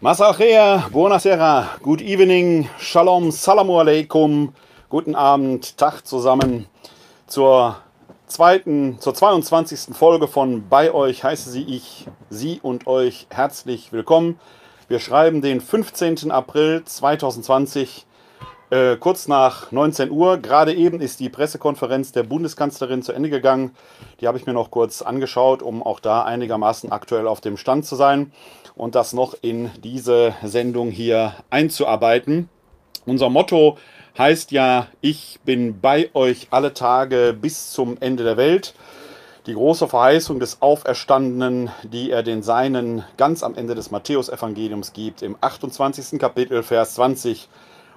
Masrachea, buonasera, good evening, shalom, salamu alaikum, guten Abend, Tag zusammen zur zweiten, zur 22. Folge von Bei euch heiße sie ich, sie und euch herzlich willkommen. Wir schreiben den 15. April 2020 äh, kurz nach 19 Uhr. Gerade eben ist die Pressekonferenz der Bundeskanzlerin zu Ende gegangen. Die habe ich mir noch kurz angeschaut, um auch da einigermaßen aktuell auf dem Stand zu sein und das noch in diese Sendung hier einzuarbeiten. Unser Motto heißt ja, ich bin bei euch alle Tage bis zum Ende der Welt. Die große Verheißung des Auferstandenen, die er den Seinen ganz am Ende des Matthäusevangeliums gibt, im 28. Kapitel, Vers 20.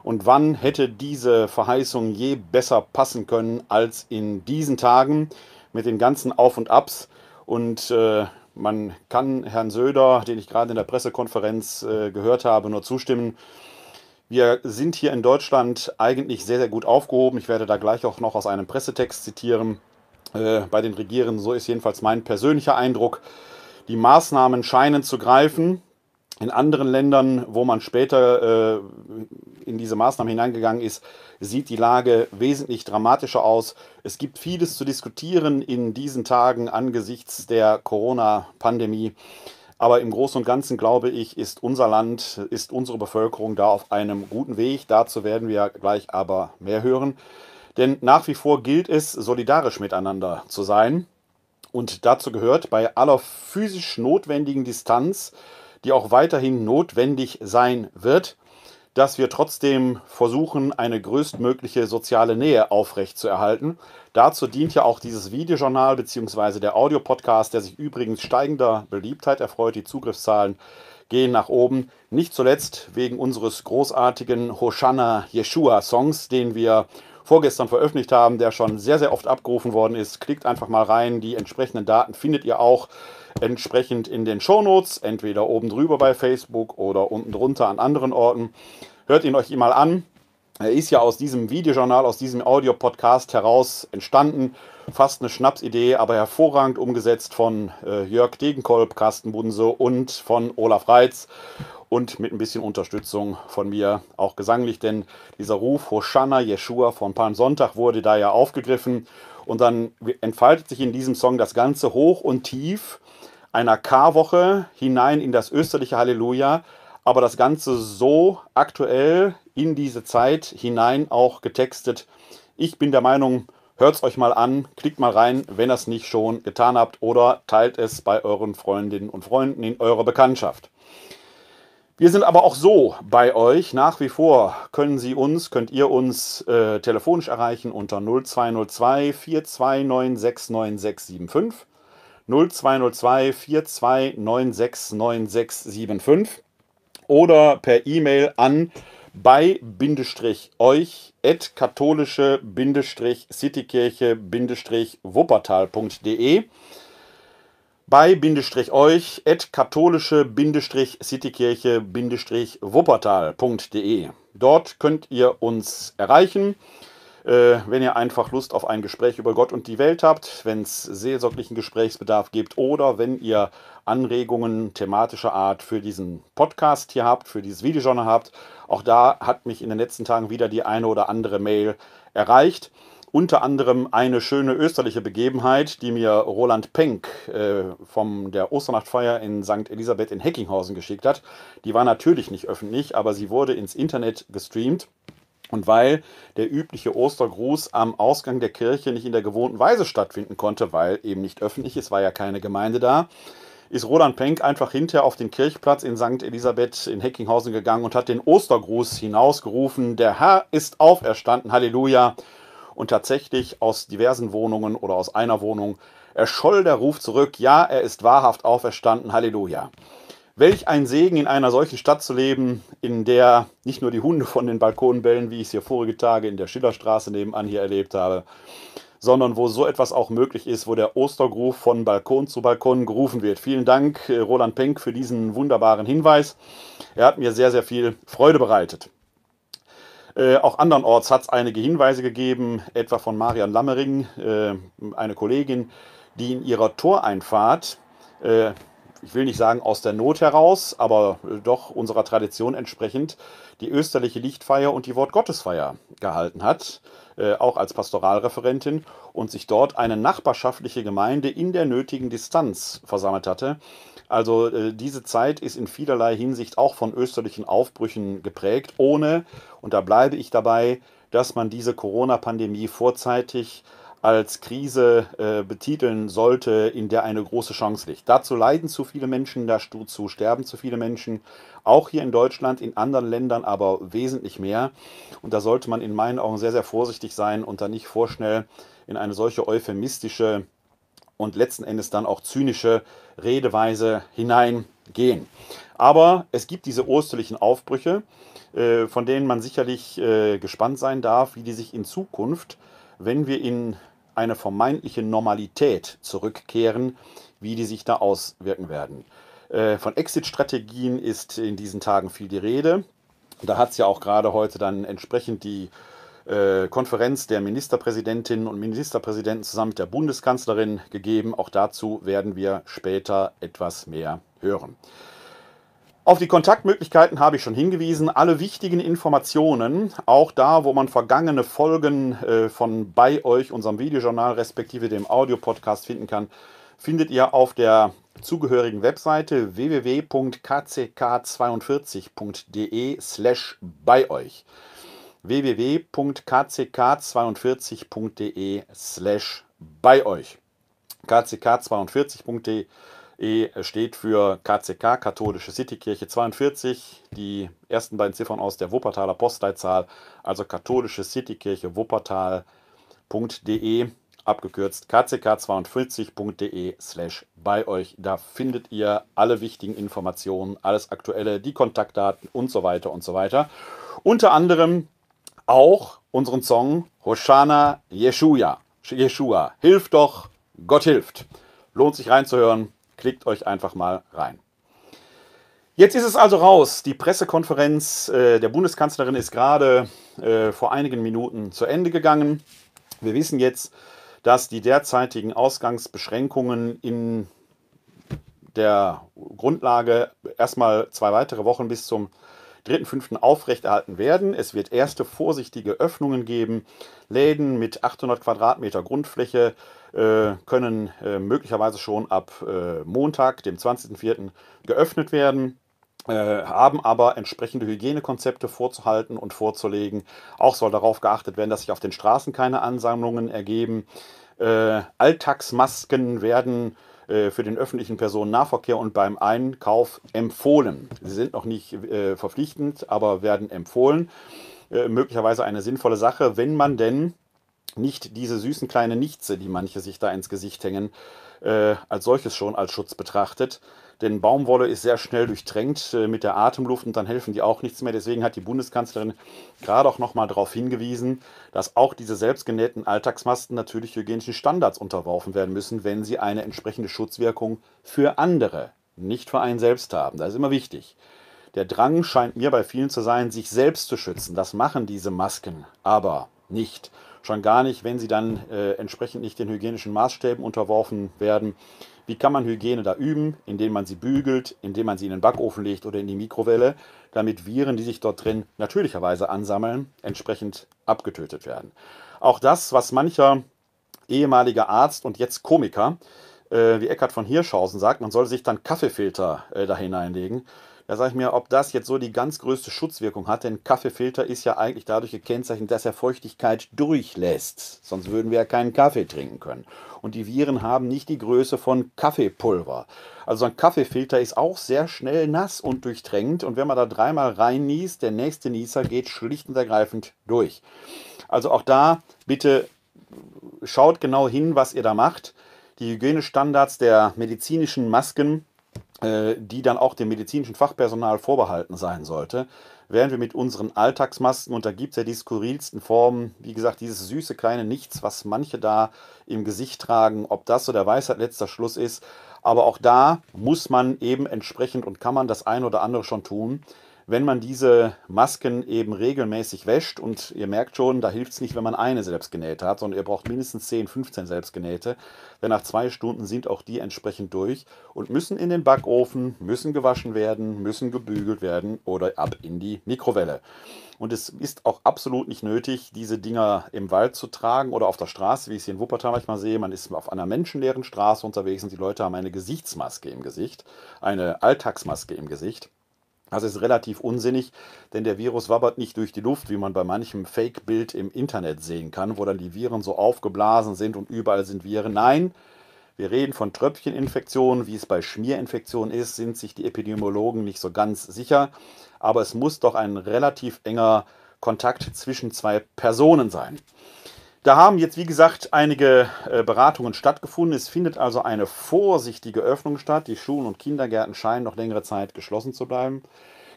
Und wann hätte diese Verheißung je besser passen können als in diesen Tagen mit den ganzen Auf und Abs? Und äh, man kann Herrn Söder, den ich gerade in der Pressekonferenz äh, gehört habe, nur zustimmen. Wir sind hier in Deutschland eigentlich sehr, sehr gut aufgehoben. Ich werde da gleich auch noch aus einem Pressetext zitieren. Äh, bei den Regierenden, so ist jedenfalls mein persönlicher Eindruck. Die Maßnahmen scheinen zu greifen. In anderen Ländern, wo man später äh, in diese Maßnahmen hineingegangen ist, sieht die Lage wesentlich dramatischer aus. Es gibt vieles zu diskutieren in diesen Tagen angesichts der Corona-Pandemie. Aber im Großen und Ganzen glaube ich, ist unser Land, ist unsere Bevölkerung da auf einem guten Weg. Dazu werden wir gleich aber mehr hören. Denn nach wie vor gilt es, solidarisch miteinander zu sein. Und dazu gehört bei aller physisch notwendigen Distanz, die auch weiterhin notwendig sein wird, dass wir trotzdem versuchen, eine größtmögliche soziale Nähe aufrechtzuerhalten. Dazu dient ja auch dieses Videojournal bzw. der Audiopodcast, der sich übrigens steigender Beliebtheit erfreut. Die Zugriffszahlen gehen nach oben. Nicht zuletzt wegen unseres großartigen Hoshana Yeshua-Songs, den wir vorgestern veröffentlicht haben, der schon sehr, sehr oft abgerufen worden ist. Klickt einfach mal rein. Die entsprechenden Daten findet ihr auch entsprechend in den Shownotes, entweder oben drüber bei Facebook oder unten drunter an anderen Orten. Hört ihn euch mal an. Er ist ja aus diesem Videojournal, aus diesem Audio-Podcast heraus entstanden. Fast eine Schnapsidee, aber hervorragend umgesetzt von äh, Jörg Degenkolb, Carsten Bunse und von Olaf Reitz und mit ein bisschen Unterstützung von mir auch gesanglich, denn dieser Ruf Hosanna Jeshua von Palmsonntag wurde da ja aufgegriffen und dann entfaltet sich in diesem Song das ganze hoch und tief einer Karwoche hinein in das österliche Halleluja, aber das ganze so aktuell in diese Zeit hinein auch getextet. Ich bin der Meinung, hört es euch mal an, klickt mal rein, wenn ihr es nicht schon getan habt, oder teilt es bei euren Freundinnen und Freunden in eurer Bekanntschaft. Wir sind aber auch so bei euch. Nach wie vor können Sie uns, könnt ihr uns äh, telefonisch erreichen unter 0202 4296965. 0202 4296965 oder per E-Mail an bei-euch at katholische-citykirche-wuppertal.de bei-euch at katholische-citykirche-wuppertal.de. Dort könnt ihr uns erreichen, äh, wenn ihr einfach Lust auf ein Gespräch über Gott und die Welt habt, wenn es seelsorglichen Gesprächsbedarf gibt oder wenn ihr Anregungen thematischer Art für diesen Podcast hier habt, für dieses Videojournal habt. Auch da hat mich in den letzten Tagen wieder die eine oder andere Mail erreicht. Unter anderem eine schöne österliche Begebenheit, die mir Roland Penck äh, von der Osternachtfeier in St. Elisabeth in Heckinghausen geschickt hat. Die war natürlich nicht öffentlich, aber sie wurde ins Internet gestreamt. Und weil der übliche Ostergruß am Ausgang der Kirche nicht in der gewohnten Weise stattfinden konnte, weil eben nicht öffentlich, ist, war ja keine Gemeinde da, ist Roland Penck einfach hinterher auf den Kirchplatz in St. Elisabeth in Heckinghausen gegangen und hat den Ostergruß hinausgerufen. Der Herr ist auferstanden, Halleluja. Und tatsächlich aus diversen Wohnungen oder aus einer Wohnung erscholl der Ruf zurück, ja, er ist wahrhaft auferstanden, Halleluja. Welch ein Segen, in einer solchen Stadt zu leben, in der nicht nur die Hunde von den Balkonen bellen, wie ich es hier vorige Tage in der Schillerstraße nebenan hier erlebt habe, sondern wo so etwas auch möglich ist, wo der Ostergruf von Balkon zu Balkon gerufen wird. Vielen Dank, äh, Roland Penck, für diesen wunderbaren Hinweis. Er hat mir sehr, sehr viel Freude bereitet. Äh, auch andernorts hat es einige Hinweise gegeben, etwa von Marian Lammering, äh, eine Kollegin, die in ihrer Toreinfahrt, äh, ich will nicht sagen aus der Not heraus, aber äh, doch unserer Tradition entsprechend, die österliche Lichtfeier und die Wortgottesfeier gehalten hat, äh, auch als Pastoralreferentin, und sich dort eine nachbarschaftliche Gemeinde in der nötigen Distanz versammelt hatte, also äh, diese Zeit ist in vielerlei Hinsicht auch von österlichen Aufbrüchen geprägt, ohne, und da bleibe ich dabei, dass man diese Corona-Pandemie vorzeitig als Krise äh, betiteln sollte, in der eine große Chance liegt. Dazu leiden zu viele Menschen, dazu sterben zu viele Menschen, auch hier in Deutschland, in anderen Ländern aber wesentlich mehr. Und da sollte man in meinen Augen sehr, sehr vorsichtig sein und da nicht vorschnell in eine solche euphemistische und letzten Endes dann auch zynische Redeweise hineingehen. Aber es gibt diese osterlichen Aufbrüche, äh, von denen man sicherlich äh, gespannt sein darf, wie die sich in Zukunft, wenn wir in eine vermeintliche Normalität zurückkehren, wie die sich da auswirken werden. Äh, von Exit-Strategien ist in diesen Tagen viel die Rede. Da hat es ja auch gerade heute dann entsprechend die äh, Konferenz der Ministerpräsidentinnen und Ministerpräsidenten zusammen mit der Bundeskanzlerin gegeben. Auch dazu werden wir später etwas mehr hören. Auf die Kontaktmöglichkeiten habe ich schon hingewiesen. Alle wichtigen Informationen, auch da, wo man vergangene Folgen äh, von bei euch, unserem Videojournal respektive dem Audiopodcast finden kann, findet ihr auf der zugehörigen Webseite www.kck42.de slash bei euch www.kck42.de slash bei euch. kck42.de steht für KCK, Katholische Citykirche 42, die ersten beiden Ziffern aus der Wuppertaler Postleitzahl, also Katholische Citykirche Wuppertal.de, abgekürzt kck42.de slash bei euch. Da findet ihr alle wichtigen Informationen, alles Aktuelle, die Kontaktdaten und so weiter und so weiter. Unter anderem auch unseren Song Hoshana Yeshua. Yeshua, hilf doch, Gott hilft. Lohnt sich reinzuhören, klickt euch einfach mal rein. Jetzt ist es also raus. Die Pressekonferenz äh, der Bundeskanzlerin ist gerade äh, vor einigen Minuten zu Ende gegangen. Wir wissen jetzt, dass die derzeitigen Ausgangsbeschränkungen in der Grundlage erstmal zwei weitere Wochen bis zum 3.5. aufrechterhalten werden. Es wird erste vorsichtige Öffnungen geben. Läden mit 800 Quadratmeter Grundfläche äh, können äh, möglicherweise schon ab äh, Montag, dem 20.04., geöffnet werden äh, haben aber entsprechende Hygienekonzepte vorzuhalten und vorzulegen. Auch soll darauf geachtet werden, dass sich auf den Straßen keine Ansammlungen ergeben. Äh, Alltagsmasken werden äh, für den öffentlichen Personennahverkehr und beim Einkauf empfohlen. Sie sind noch nicht äh, verpflichtend, aber werden empfohlen. Äh, möglicherweise eine sinnvolle Sache, wenn man denn nicht diese süßen kleinen Nichtse, die manche sich da ins Gesicht hängen, als solches schon als Schutz betrachtet. Denn Baumwolle ist sehr schnell durchtränkt äh, mit der Atemluft und dann helfen die auch nichts mehr. Deswegen hat die Bundeskanzlerin gerade auch nochmal darauf hingewiesen, dass auch diese selbstgenähten Alltagsmasken natürlich hygienischen Standards unterworfen werden müssen, wenn sie eine entsprechende Schutzwirkung für andere, nicht für einen selbst haben. Das ist immer wichtig. Der Drang scheint mir bei vielen zu sein, sich selbst zu schützen. Das machen diese Masken aber nicht. Schon gar nicht, wenn sie dann äh, entsprechend nicht den hygienischen Maßstäben unterworfen werden. Wie kann man Hygiene da üben, indem man sie bügelt, indem man sie in den Backofen legt oder in die Mikrowelle, damit Viren, die sich dort drin natürlicherweise ansammeln, entsprechend abgetötet werden. Auch das, was mancher ehemaliger Arzt und jetzt Komiker, äh, wie Eckhard von Hirschhausen sagt, man soll sich dann Kaffeefilter äh, da hineinlegen da sage ich mir, ob das jetzt so die ganz größte Schutzwirkung hat, denn Kaffeefilter ist ja eigentlich dadurch gekennzeichnet, dass er Feuchtigkeit durchlässt. Sonst würden wir ja keinen Kaffee trinken können. Und die Viren haben nicht die Größe von Kaffeepulver. Also ein Kaffeefilter ist auch sehr schnell nass und durchtränkt. Und wenn man da dreimal rein niest, der nächste Nieser geht schlicht und ergreifend durch. Also auch da bitte schaut genau hin, was ihr da macht. Die Hygienestandards der medizinischen Masken äh, die dann auch dem medizinischen Fachpersonal vorbehalten sein sollte, während wir mit unseren Alltagsmasken, und da gibt es ja die skurrilsten Formen, wie gesagt, dieses süße kleine Nichts, was manche da im Gesicht tragen, ob das so der Weisheit letzter Schluss ist, aber auch da muss man eben entsprechend und kann man das ein oder andere schon tun, wenn man diese Masken eben regelmäßig wäscht und ihr merkt schon, da hilft es nicht, wenn man eine selbstgenähte hat, sondern ihr braucht mindestens 10, 15 selbstgenähte, denn nach zwei Stunden sind auch die entsprechend durch und müssen in den Backofen, müssen gewaschen werden, müssen gebügelt werden oder ab in die Mikrowelle. Und es ist auch absolut nicht nötig, diese Dinger im Wald zu tragen oder auf der Straße, wie ich es hier in Wuppertal manchmal sehe. Man ist auf einer menschenleeren Straße unterwegs und die Leute haben eine Gesichtsmaske im Gesicht, eine Alltagsmaske im Gesicht. Das ist relativ unsinnig, denn der Virus wabbert nicht durch die Luft, wie man bei manchem Fake-Bild im Internet sehen kann, wo dann die Viren so aufgeblasen sind und überall sind Viren. Nein, wir reden von Tröpfcheninfektionen. Wie es bei Schmierinfektionen ist, sind sich die Epidemiologen nicht so ganz sicher. Aber es muss doch ein relativ enger Kontakt zwischen zwei Personen sein. Da haben jetzt, wie gesagt, einige äh, Beratungen stattgefunden. Es findet also eine vorsichtige Öffnung statt. Die Schulen und Kindergärten scheinen noch längere Zeit geschlossen zu bleiben.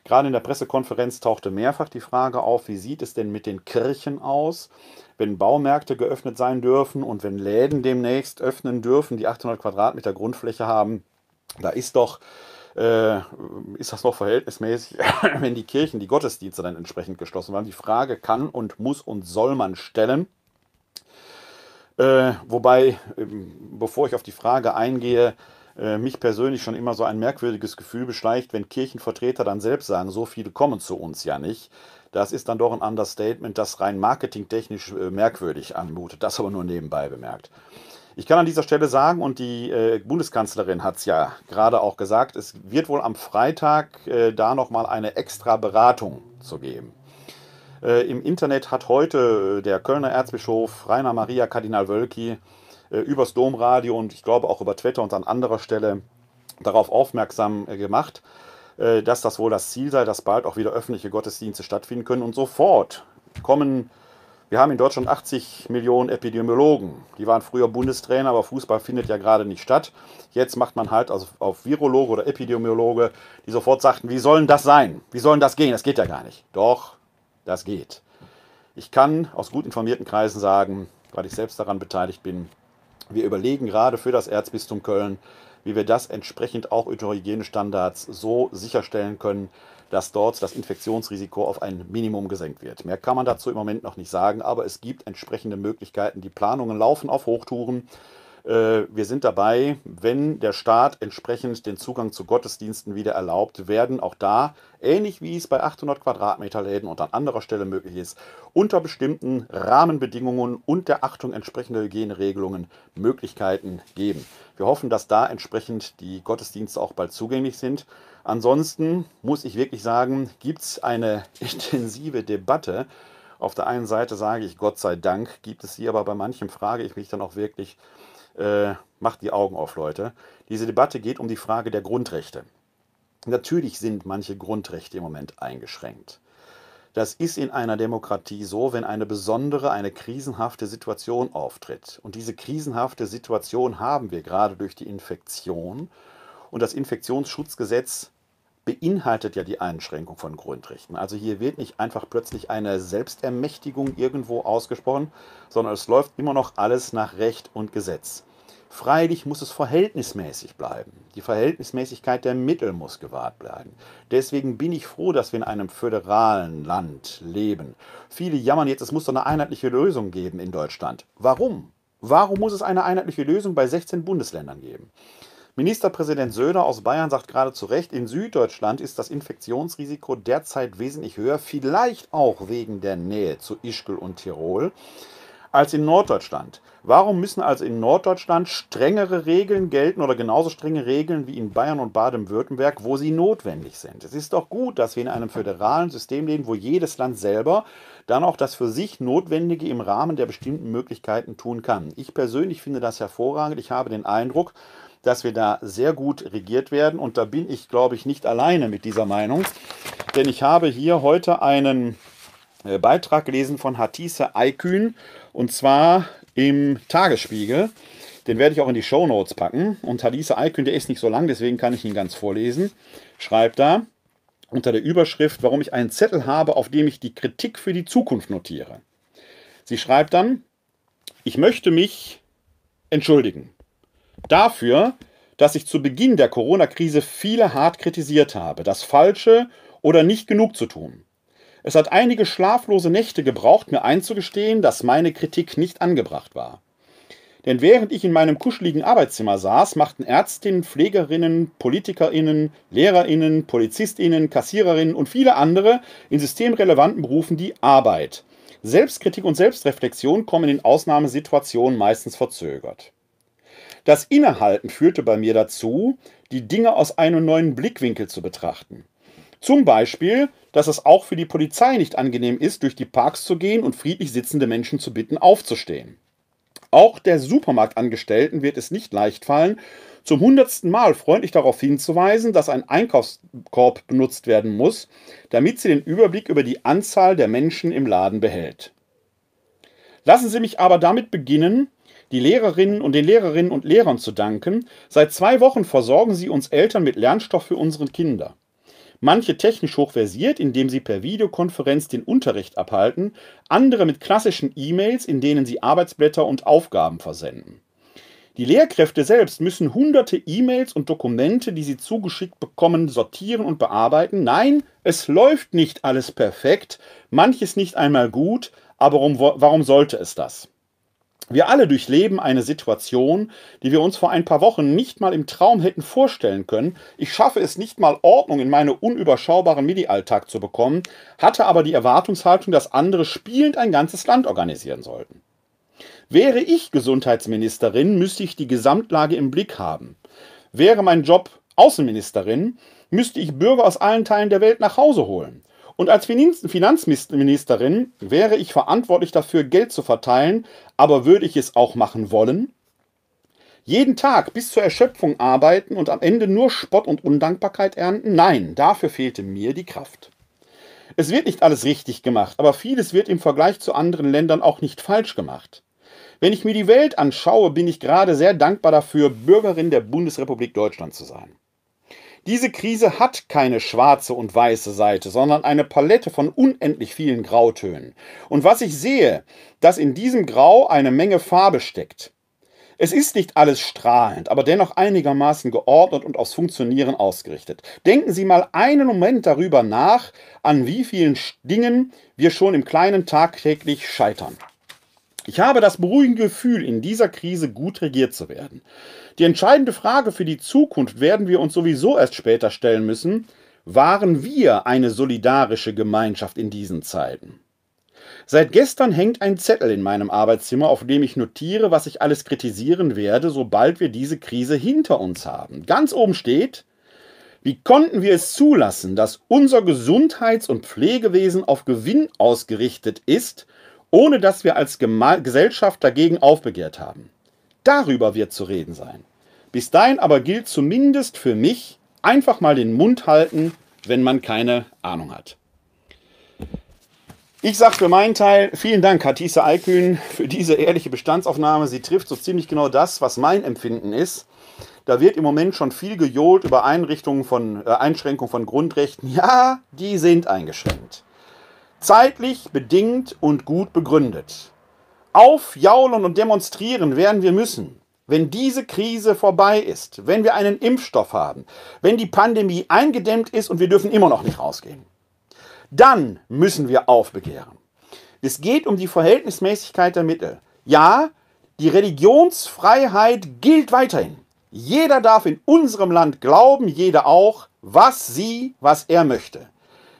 Gerade in der Pressekonferenz tauchte mehrfach die Frage auf, wie sieht es denn mit den Kirchen aus, wenn Baumärkte geöffnet sein dürfen und wenn Läden demnächst öffnen dürfen, die 800 Quadratmeter Grundfläche haben. Da ist doch äh, ist das noch verhältnismäßig, wenn die Kirchen, die Gottesdienste dann entsprechend geschlossen waren? Die Frage kann und muss und soll man stellen. Äh, wobei, ähm, bevor ich auf die Frage eingehe, äh, mich persönlich schon immer so ein merkwürdiges Gefühl beschleicht, wenn Kirchenvertreter dann selbst sagen, so viele kommen zu uns ja nicht. Das ist dann doch ein Understatement, das rein marketingtechnisch äh, merkwürdig anmutet. Das aber nur nebenbei bemerkt. Ich kann an dieser Stelle sagen, und die äh, Bundeskanzlerin hat es ja gerade auch gesagt, es wird wohl am Freitag äh, da nochmal eine extra Beratung zu geben. Äh, Im Internet hat heute äh, der Kölner Erzbischof Rainer Maria Kardinal Wölki äh, übers Domradio und ich glaube auch über Twitter und an anderer Stelle darauf aufmerksam gemacht, dass das wohl das Ziel sei, dass bald auch wieder öffentliche Gottesdienste stattfinden können. Und sofort kommen, wir haben in Deutschland 80 Millionen Epidemiologen. Die waren früher Bundestrainer, aber Fußball findet ja gerade nicht statt. Jetzt macht man halt also auf Virologe oder Epidemiologe, die sofort sagten, wie sollen das sein? Wie sollen das gehen? Das geht ja gar nicht. Doch, das geht. Ich kann aus gut informierten Kreisen sagen, weil ich selbst daran beteiligt bin, wir überlegen gerade für das Erzbistum Köln, wie wir das entsprechend auch unter Hygienestandards so sicherstellen können, dass dort das Infektionsrisiko auf ein Minimum gesenkt wird. Mehr kann man dazu im Moment noch nicht sagen, aber es gibt entsprechende Möglichkeiten. Die Planungen laufen auf Hochtouren. Äh, wir sind dabei, wenn der Staat entsprechend den Zugang zu Gottesdiensten wieder erlaubt, werden auch da, ähnlich wie es bei 800 Quadratmeter Läden und an anderer Stelle möglich ist, unter bestimmten Rahmenbedingungen und der Achtung entsprechender Hygieneregelungen Möglichkeiten geben. Wir hoffen, dass da entsprechend die Gottesdienste auch bald zugänglich sind. Ansonsten muss ich wirklich sagen, gibt es eine intensive Debatte. Auf der einen Seite sage ich, Gott sei Dank gibt es sie, aber bei manchem frage ich mich dann auch wirklich, äh, macht die Augen auf, Leute. Diese Debatte geht um die Frage der Grundrechte. Natürlich sind manche Grundrechte im Moment eingeschränkt. Das ist in einer Demokratie so, wenn eine besondere, eine krisenhafte Situation auftritt. Und diese krisenhafte Situation haben wir gerade durch die Infektion. Und das Infektionsschutzgesetz beinhaltet ja die Einschränkung von Grundrechten. Also hier wird nicht einfach plötzlich eine Selbstermächtigung irgendwo ausgesprochen, sondern es läuft immer noch alles nach Recht und Gesetz. Freilich muss es verhältnismäßig bleiben. Die Verhältnismäßigkeit der Mittel muss gewahrt bleiben. Deswegen bin ich froh, dass wir in einem föderalen Land leben. Viele jammern jetzt, es muss doch eine einheitliche Lösung geben in Deutschland. Warum? Warum muss es eine einheitliche Lösung bei 16 Bundesländern geben? Ministerpräsident Söder aus Bayern sagt gerade zu Recht, in Süddeutschland ist das Infektionsrisiko derzeit wesentlich höher, vielleicht auch wegen der Nähe zu Ischgl und Tirol, als in Norddeutschland. Warum müssen also in Norddeutschland strengere Regeln gelten oder genauso strenge Regeln wie in Bayern und Baden-Württemberg, wo sie notwendig sind? Es ist doch gut, dass wir in einem föderalen System leben, wo jedes Land selber dann auch das für sich Notwendige im Rahmen der bestimmten Möglichkeiten tun kann. Ich persönlich finde das hervorragend. Ich habe den Eindruck, dass wir da sehr gut regiert werden. Und da bin ich, glaube ich, nicht alleine mit dieser Meinung. Denn ich habe hier heute einen äh, Beitrag gelesen von Hatice Aykün und zwar im Tagesspiegel. Den werde ich auch in die Show Notes packen. Und Hatice Aykün, der ist nicht so lang, deswegen kann ich ihn ganz vorlesen. Schreibt da unter der Überschrift, warum ich einen Zettel habe, auf dem ich die Kritik für die Zukunft notiere. Sie schreibt dann, ich möchte mich entschuldigen dafür, dass ich zu Beginn der Corona-Krise viele hart kritisiert habe, das Falsche oder nicht genug zu tun. Es hat einige schlaflose Nächte gebraucht, mir einzugestehen, dass meine Kritik nicht angebracht war. Denn während ich in meinem kuscheligen Arbeitszimmer saß, machten Ärztinnen, Pflegerinnen, Politikerinnen, Lehrerinnen, Polizistinnen, Kassiererinnen und viele andere in systemrelevanten Berufen die Arbeit. Selbstkritik und Selbstreflexion kommen in Ausnahmesituationen meistens verzögert. Das Innehalten führte bei mir dazu, die Dinge aus einem neuen Blickwinkel zu betrachten. Zum Beispiel, dass es auch für die Polizei nicht angenehm ist, durch die Parks zu gehen und friedlich sitzende Menschen zu bitten, aufzustehen. Auch der Supermarktangestellten wird es nicht leicht fallen, zum hundertsten Mal freundlich darauf hinzuweisen, dass ein Einkaufskorb benutzt werden muss, damit sie den Überblick über die Anzahl der Menschen im Laden behält. Lassen Sie mich aber damit beginnen, die Lehrerinnen und den Lehrerinnen und Lehrern zu danken. Seit zwei Wochen versorgen sie uns Eltern mit Lernstoff für unsere Kinder. Manche technisch hochversiert, indem sie per Videokonferenz den Unterricht abhalten, andere mit klassischen E-Mails, in denen sie Arbeitsblätter und Aufgaben versenden. Die Lehrkräfte selbst müssen hunderte E-Mails und Dokumente, die sie zugeschickt bekommen, sortieren und bearbeiten. Nein, es läuft nicht alles perfekt, manches nicht einmal gut, aber warum sollte es das? Wir alle durchleben eine Situation, die wir uns vor ein paar Wochen nicht mal im Traum hätten vorstellen können. Ich schaffe es nicht mal Ordnung in meinen unüberschaubaren MIDI-Alltag zu bekommen, hatte aber die Erwartungshaltung, dass andere spielend ein ganzes Land organisieren sollten. Wäre ich Gesundheitsministerin, müsste ich die Gesamtlage im Blick haben. Wäre mein Job Außenministerin, müsste ich Bürger aus allen Teilen der Welt nach Hause holen. Und als Finanzministerin wäre ich verantwortlich dafür, Geld zu verteilen, aber würde ich es auch machen wollen? Jeden Tag bis zur Erschöpfung arbeiten und am Ende nur Spott und Undankbarkeit ernten? Nein, dafür fehlte mir die Kraft. Es wird nicht alles richtig gemacht, aber vieles wird im Vergleich zu anderen Ländern auch nicht falsch gemacht. Wenn ich mir die Welt anschaue, bin ich gerade sehr dankbar dafür, Bürgerin der Bundesrepublik Deutschland zu sein. Diese Krise hat keine schwarze und weiße Seite, sondern eine Palette von unendlich vielen Grautönen. Und was ich sehe, dass in diesem Grau eine Menge Farbe steckt. Es ist nicht alles strahlend, aber dennoch einigermaßen geordnet und aufs Funktionieren ausgerichtet. Denken Sie mal einen Moment darüber nach, an wie vielen Dingen wir schon im kleinen tagtäglich scheitern. Ich habe das beruhigende Gefühl, in dieser Krise gut regiert zu werden. Die entscheidende Frage für die Zukunft werden wir uns sowieso erst später stellen müssen. Waren wir eine solidarische Gemeinschaft in diesen Zeiten? Seit gestern hängt ein Zettel in meinem Arbeitszimmer, auf dem ich notiere, was ich alles kritisieren werde, sobald wir diese Krise hinter uns haben. Ganz oben steht, wie konnten wir es zulassen, dass unser Gesundheits- und Pflegewesen auf Gewinn ausgerichtet ist, ohne dass wir als Gesellschaft dagegen aufbegehrt haben? Darüber wird zu reden sein. Bis dahin aber gilt zumindest für mich, einfach mal den Mund halten, wenn man keine Ahnung hat. Ich sage für meinen Teil, vielen Dank, Katisa Alkühn, für diese ehrliche Bestandsaufnahme. Sie trifft so ziemlich genau das, was mein Empfinden ist. Da wird im Moment schon viel gejohlt über Einrichtungen von äh, Einschränkungen von Grundrechten. Ja, die sind eingeschränkt. Zeitlich bedingt und gut begründet aufjaulen und demonstrieren werden wir müssen. Wenn diese Krise vorbei ist, wenn wir einen Impfstoff haben, wenn die Pandemie eingedämmt ist und wir dürfen immer noch nicht rausgehen, dann müssen wir aufbegehren. Es geht um die Verhältnismäßigkeit der Mittel. Ja, die Religionsfreiheit gilt weiterhin. Jeder darf in unserem Land glauben, jeder auch, was sie, was er möchte.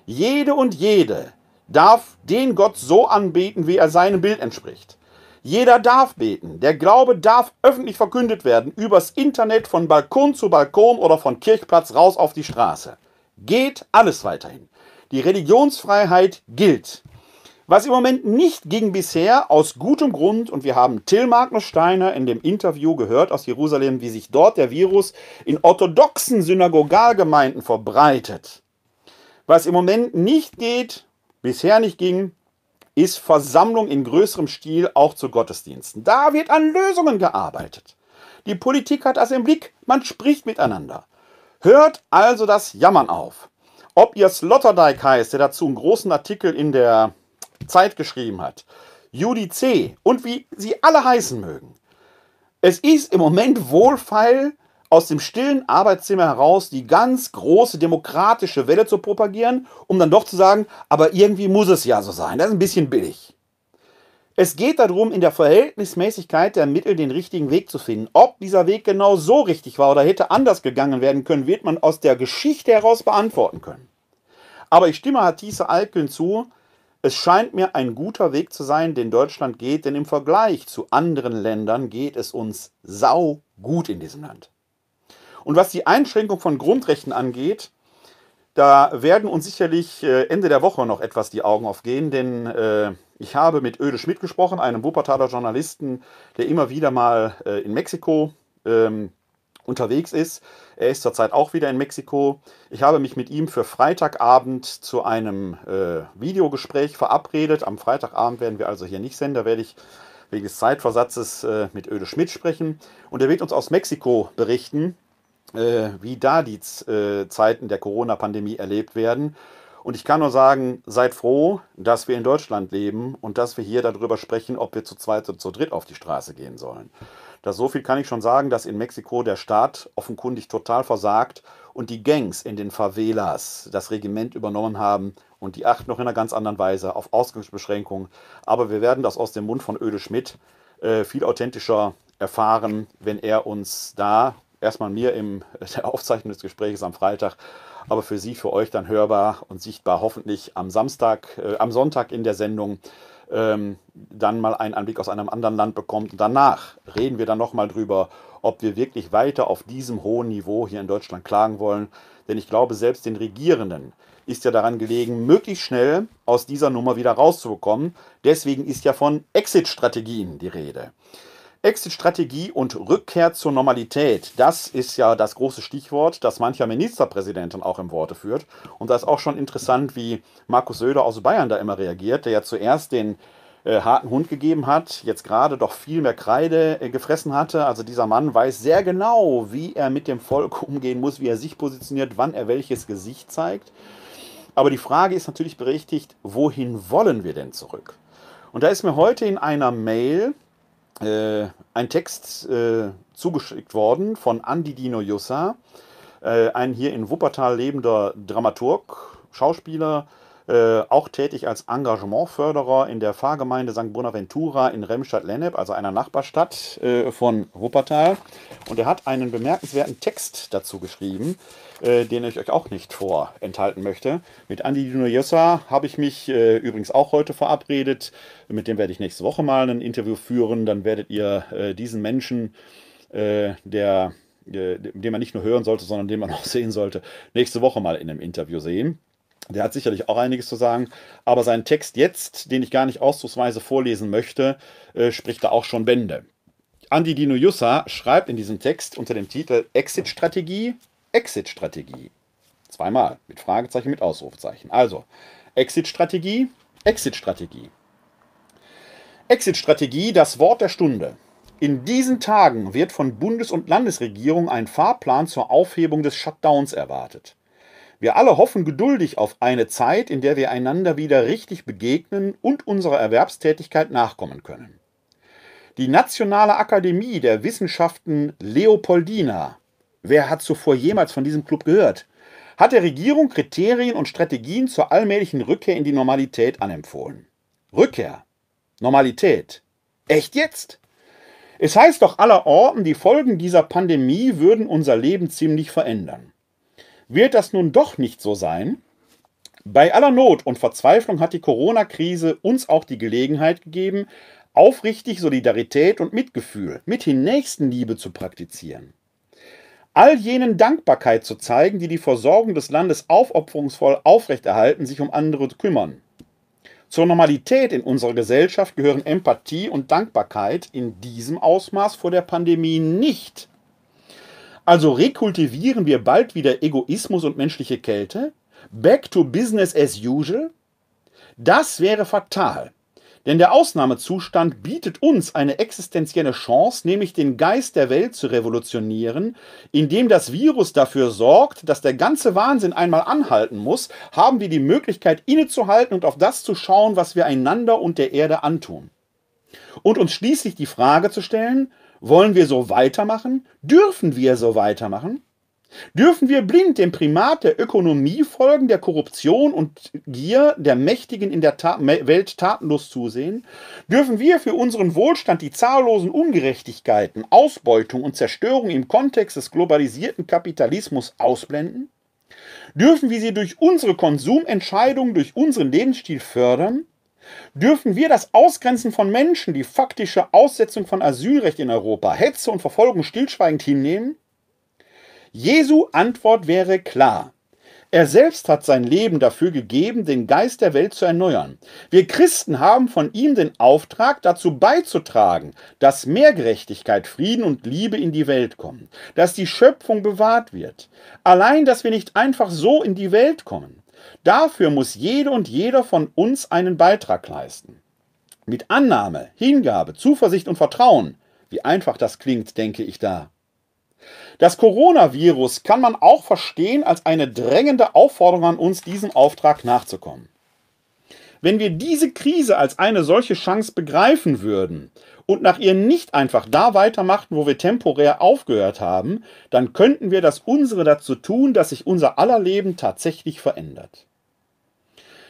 Jede und jede darf den Gott so anbeten, wie er seinem Bild entspricht. Jeder darf beten. Der Glaube darf öffentlich verkündet werden, übers Internet von Balkon zu Balkon oder von Kirchplatz raus auf die Straße. Geht alles weiterhin. Die Religionsfreiheit gilt. Was im Moment nicht ging bisher, aus gutem Grund, und wir haben Till Magnus Steiner in dem Interview gehört aus Jerusalem, wie sich dort der Virus in orthodoxen Synagogalgemeinden verbreitet. Was im Moment nicht geht, bisher nicht ging, ist Versammlung in größerem Stil auch zu Gottesdiensten. Da wird an Lösungen gearbeitet. Die Politik hat das im Blick, man spricht miteinander. Hört also das Jammern auf. Ob ihr Sloterdijk heißt, der dazu einen großen Artikel in der Zeit geschrieben hat, Judy C. und wie sie alle heißen mögen. Es ist im Moment wohlfeil, aus dem stillen Arbeitszimmer heraus die ganz große demokratische Welle zu propagieren, um dann doch zu sagen, aber irgendwie muss es ja so sein. Das ist ein bisschen billig. Es geht darum, in der Verhältnismäßigkeit der Mittel den richtigen Weg zu finden. Ob dieser Weg genau so richtig war oder hätte anders gegangen werden können, wird man aus der Geschichte heraus beantworten können. Aber ich stimme Hatise Alkün zu, es scheint mir ein guter Weg zu sein, den Deutschland geht, denn im Vergleich zu anderen Ländern geht es uns sau gut in diesem Land. Und was die Einschränkung von Grundrechten angeht, da werden uns sicherlich äh, Ende der Woche noch etwas die Augen aufgehen, denn äh, ich habe mit Öde Schmidt gesprochen, einem Wuppertaler Journalisten, der immer wieder mal äh, in Mexiko ähm, unterwegs ist. Er ist zurzeit auch wieder in Mexiko. Ich habe mich mit ihm für Freitagabend zu einem Videogespräch verabredet. Am Freitagabend werden wir also hier nicht senden, da werde ich wegen des Zeitversatzes mit Öde Schmidt sprechen. Und er wird uns aus Mexiko berichten, äh, wie da die äh, Zeiten der Corona-Pandemie erlebt werden. Und ich kann nur sagen, seid froh, dass wir in Deutschland leben und dass wir hier darüber sprechen, ob wir zu zweit oder zu dritt auf die Straße gehen sollen. Das so viel kann ich schon sagen, dass in Mexiko der Staat offenkundig total versagt und die Gangs in den Favelas das Regiment übernommen haben und die achten noch in einer ganz anderen Weise auf Ausgangsbeschränkungen. Aber wir werden das aus dem Mund von Öde Schmidt äh, viel authentischer erfahren, wenn er uns da erstmal mir im der Aufzeichnung des Gesprächs am Freitag, aber für Sie, für euch dann hörbar und sichtbar hoffentlich am Samstag, äh, am Sonntag in der Sendung ähm, dann mal einen Anblick aus einem anderen Land bekommt. Und danach reden wir dann nochmal drüber, ob wir wirklich weiter auf diesem hohen Niveau hier in Deutschland klagen wollen. Denn ich glaube, selbst den Regierenden ist ja daran gelegen, möglichst schnell aus dieser Nummer wieder rauszubekommen. Deswegen ist ja von Exit-Strategien die Rede. Exit-Strategie und Rückkehr zur Normalität, das ist ja das große Stichwort, das mancher Ministerpräsidenten auch im Worte führt. Und da ist auch schon interessant, wie Markus Söder aus Bayern da immer reagiert, der ja zuerst den äh, harten Hund gegeben hat, jetzt gerade doch viel mehr Kreide äh, gefressen hatte. Also dieser Mann weiß sehr genau, wie er mit dem Volk umgehen muss, wie er sich positioniert, wann er welches Gesicht zeigt. Aber die Frage ist natürlich berechtigt, wohin wollen wir denn zurück? Und da ist mir heute in einer Mail äh, ein Text äh, zugeschickt worden von Andi Dino Jussa, äh, ein hier in Wuppertal lebender Dramaturg, Schauspieler, äh, auch tätig als Engagementförderer in der Pfarrgemeinde St. Bonaventura in Remstadt-Lennep, also einer Nachbarstadt äh, von Wuppertal. Und er hat einen bemerkenswerten Text dazu geschrieben, äh, den ich euch auch nicht vorenthalten möchte. Mit Andi Dunoyessa habe ich mich äh, übrigens auch heute verabredet. Mit dem werde ich nächste Woche mal ein Interview führen. Dann werdet ihr äh, diesen Menschen, äh, der, äh, den man nicht nur hören sollte, sondern den man auch sehen sollte, nächste Woche mal in einem Interview sehen. Der hat sicherlich auch einiges zu sagen, aber sein Text jetzt, den ich gar nicht ausdrucksweise vorlesen möchte, spricht da auch schon Bände. Andi Dino Jussa schreibt in diesem Text unter dem Titel Exit-Strategie, Exit-Strategie. Zweimal mit Fragezeichen, mit Ausrufezeichen. Also, Exit-Strategie, Exit-Strategie. Exit-Strategie, das Wort der Stunde. In diesen Tagen wird von Bundes- und Landesregierung ein Fahrplan zur Aufhebung des Shutdowns erwartet. Wir alle hoffen geduldig auf eine Zeit, in der wir einander wieder richtig begegnen und unserer Erwerbstätigkeit nachkommen können. Die Nationale Akademie der Wissenschaften Leopoldina Wer hat zuvor jemals von diesem Club gehört? Hat der Regierung Kriterien und Strategien zur allmählichen Rückkehr in die Normalität anempfohlen? Rückkehr. Normalität. Echt jetzt? Es heißt doch allerorten, die Folgen dieser Pandemie würden unser Leben ziemlich verändern. Wird das nun doch nicht so sein? Bei aller Not und Verzweiflung hat die Corona-Krise uns auch die Gelegenheit gegeben, aufrichtig Solidarität und Mitgefühl, mithin Nächstenliebe zu praktizieren all jenen Dankbarkeit zu zeigen, die die Versorgung des Landes aufopferungsvoll aufrechterhalten, sich um andere kümmern. Zur Normalität in unserer Gesellschaft gehören Empathie und Dankbarkeit in diesem Ausmaß vor der Pandemie nicht. Also rekultivieren wir bald wieder Egoismus und menschliche Kälte? Back to business as usual? Das wäre fatal. Denn der Ausnahmezustand bietet uns eine existenzielle Chance, nämlich den Geist der Welt zu revolutionieren, indem das Virus dafür sorgt, dass der ganze Wahnsinn einmal anhalten muss, haben wir die Möglichkeit innezuhalten und auf das zu schauen, was wir einander und der Erde antun. Und uns schließlich die Frage zu stellen, wollen wir so weitermachen? Dürfen wir so weitermachen? Dürfen wir blind dem Primat der Ökonomie folgen, der Korruption und Gier der Mächtigen in der Ta Welt tatenlos zusehen? Dürfen wir für unseren Wohlstand die zahllosen Ungerechtigkeiten, Ausbeutung und Zerstörung im Kontext des globalisierten Kapitalismus ausblenden? Dürfen wir sie durch unsere Konsumentscheidungen, durch unseren Lebensstil fördern? Dürfen wir das Ausgrenzen von Menschen, die faktische Aussetzung von Asylrecht in Europa, Hetze und Verfolgung stillschweigend hinnehmen? Jesu Antwort wäre klar. Er selbst hat sein Leben dafür gegeben, den Geist der Welt zu erneuern. Wir Christen haben von ihm den Auftrag, dazu beizutragen, dass mehr Gerechtigkeit, Frieden und Liebe in die Welt kommen, dass die Schöpfung bewahrt wird. Allein, dass wir nicht einfach so in die Welt kommen. Dafür muss jede und jeder von uns einen Beitrag leisten. Mit Annahme, Hingabe, Zuversicht und Vertrauen, wie einfach das klingt, denke ich da, das Coronavirus kann man auch verstehen als eine drängende Aufforderung an uns, diesem Auftrag nachzukommen. Wenn wir diese Krise als eine solche Chance begreifen würden und nach ihr nicht einfach da weitermachten, wo wir temporär aufgehört haben, dann könnten wir das unsere dazu tun, dass sich unser aller Leben tatsächlich verändert.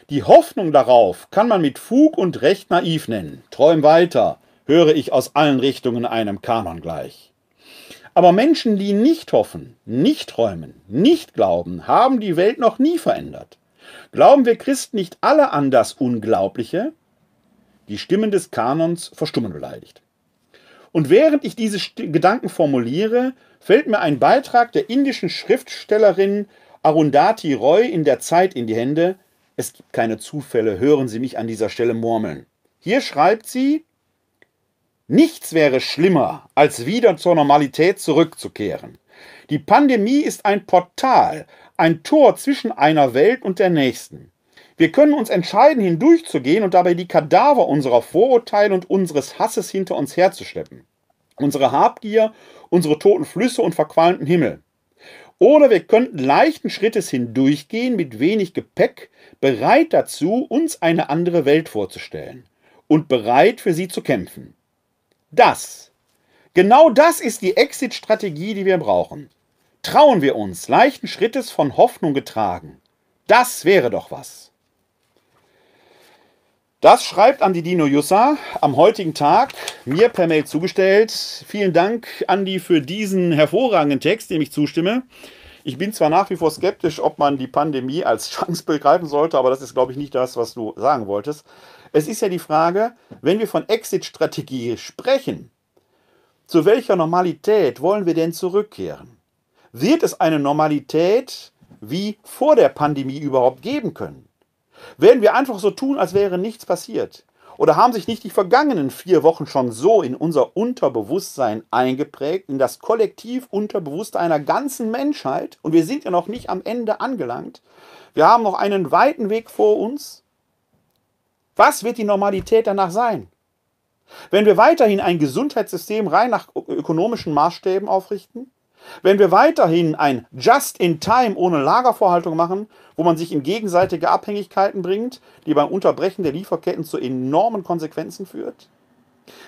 Die Hoffnung darauf kann man mit Fug und Recht naiv nennen. Träum weiter, höre ich aus allen Richtungen einem Kanon gleich. Aber Menschen, die nicht hoffen, nicht träumen, nicht glauben, haben die Welt noch nie verändert. Glauben wir Christen nicht alle an das Unglaubliche? Die Stimmen des Kanons verstummen beleidigt. Und während ich diese Gedanken formuliere, fällt mir ein Beitrag der indischen Schriftstellerin Arundhati Roy in der Zeit in die Hände. Es gibt keine Zufälle, hören Sie mich an dieser Stelle murmeln. Hier schreibt sie, Nichts wäre schlimmer, als wieder zur Normalität zurückzukehren. Die Pandemie ist ein Portal, ein Tor zwischen einer Welt und der nächsten. Wir können uns entscheiden, hindurchzugehen und dabei die Kadaver unserer Vorurteile und unseres Hasses hinter uns herzuschleppen. Unsere Habgier, unsere toten Flüsse und verqualmten Himmel. Oder wir könnten leichten Schrittes hindurchgehen mit wenig Gepäck, bereit dazu, uns eine andere Welt vorzustellen und bereit für sie zu kämpfen das. Genau das ist die Exit-Strategie, die wir brauchen. Trauen wir uns, leichten Schrittes von Hoffnung getragen. Das wäre doch was. Das schreibt Andi Dino Jussa am heutigen Tag, mir per Mail zugestellt. Vielen Dank, Andi, für diesen hervorragenden Text, dem ich zustimme. Ich bin zwar nach wie vor skeptisch, ob man die Pandemie als Chance begreifen sollte, aber das ist, glaube ich, nicht das, was du sagen wolltest. Es ist ja die Frage, wenn wir von Exit-Strategie sprechen, zu welcher Normalität wollen wir denn zurückkehren? Wird es eine Normalität wie vor der Pandemie überhaupt geben können? Werden wir einfach so tun, als wäre nichts passiert? Oder haben sich nicht die vergangenen vier Wochen schon so in unser Unterbewusstsein eingeprägt, in das kollektiv Unterbewusstsein einer ganzen Menschheit? Und wir sind ja noch nicht am Ende angelangt. Wir haben noch einen weiten Weg vor uns. Was wird die Normalität danach sein? Wenn wir weiterhin ein Gesundheitssystem rein nach ökonomischen Maßstäben aufrichten, wenn wir weiterhin ein Just-in-Time ohne Lagervorhaltung machen, wo man sich in gegenseitige Abhängigkeiten bringt, die beim Unterbrechen der Lieferketten zu enormen Konsequenzen führt?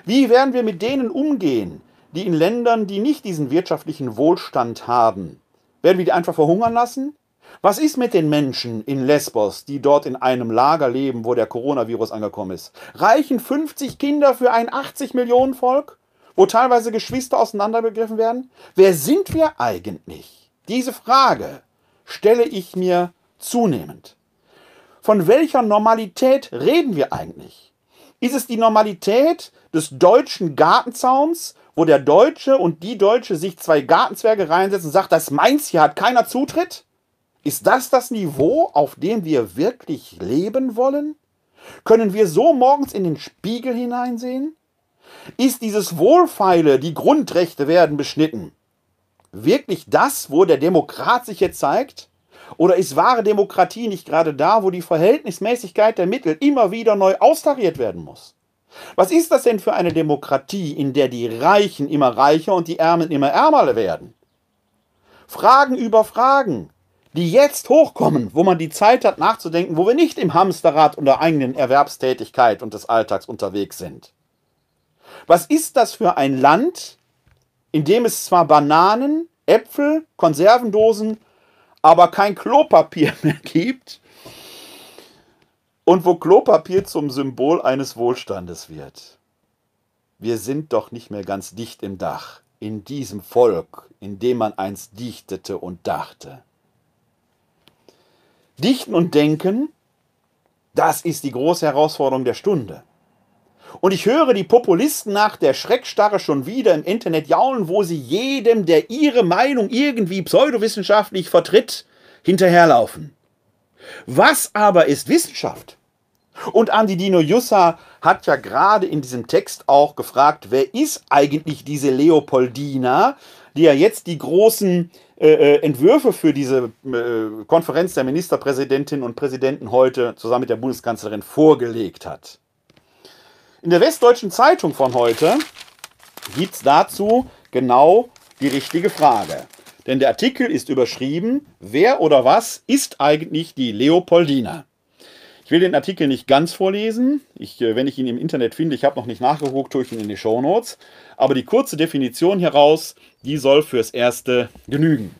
Wie werden wir mit denen umgehen, die in Ländern, die nicht diesen wirtschaftlichen Wohlstand haben? Werden wir die einfach verhungern lassen? Was ist mit den Menschen in Lesbos, die dort in einem Lager leben, wo der Coronavirus angekommen ist? Reichen 50 Kinder für ein 80 Millionen Volk, wo teilweise Geschwister auseinandergegriffen werden? Wer sind wir eigentlich? Diese Frage stelle ich mir zunehmend. Von welcher Normalität reden wir eigentlich? Ist es die Normalität des deutschen Gartenzauns, wo der Deutsche und die Deutsche sich zwei Gartenzwerge reinsetzen und sagt, das meins hier hat keiner Zutritt? Ist das das Niveau, auf dem wir wirklich leben wollen? Können wir so morgens in den Spiegel hineinsehen? Ist dieses Wohlfeile, die Grundrechte werden beschnitten, wirklich das, wo der Demokrat sich jetzt zeigt? Oder ist wahre Demokratie nicht gerade da, wo die Verhältnismäßigkeit der Mittel immer wieder neu austariert werden muss? Was ist das denn für eine Demokratie, in der die Reichen immer reicher und die Ärmel immer ärmer werden? Fragen über Fragen die jetzt hochkommen, wo man die Zeit hat nachzudenken, wo wir nicht im Hamsterrad unter eigenen Erwerbstätigkeit und des Alltags unterwegs sind. Was ist das für ein Land, in dem es zwar Bananen, Äpfel, Konservendosen, aber kein Klopapier mehr gibt und wo Klopapier zum Symbol eines Wohlstandes wird? Wir sind doch nicht mehr ganz dicht im Dach, in diesem Volk, in dem man einst dichtete und dachte. Dichten und Denken, das ist die große Herausforderung der Stunde. Und ich höre die Populisten nach der Schreckstarre schon wieder im Internet jaulen, wo sie jedem, der ihre Meinung irgendwie pseudowissenschaftlich vertritt, hinterherlaufen. Was aber ist Wissenschaft? Und Andi Dino Jussa hat ja gerade in diesem Text auch gefragt, wer ist eigentlich diese Leopoldina, die ja jetzt die großen äh, äh, Entwürfe für diese äh, Konferenz der Ministerpräsidentinnen und Präsidenten heute zusammen mit der Bundeskanzlerin vorgelegt hat. In der Westdeutschen Zeitung von heute gibt es dazu genau die richtige Frage. Denn der Artikel ist überschrieben, wer oder was ist eigentlich die Leopoldina? Ich will den Artikel nicht ganz vorlesen. Ich, äh, wenn ich ihn im Internet finde, ich habe noch nicht nachgeguckt, tue ich ihn in die Show Notes. Aber die kurze Definition heraus, die soll fürs Erste genügen.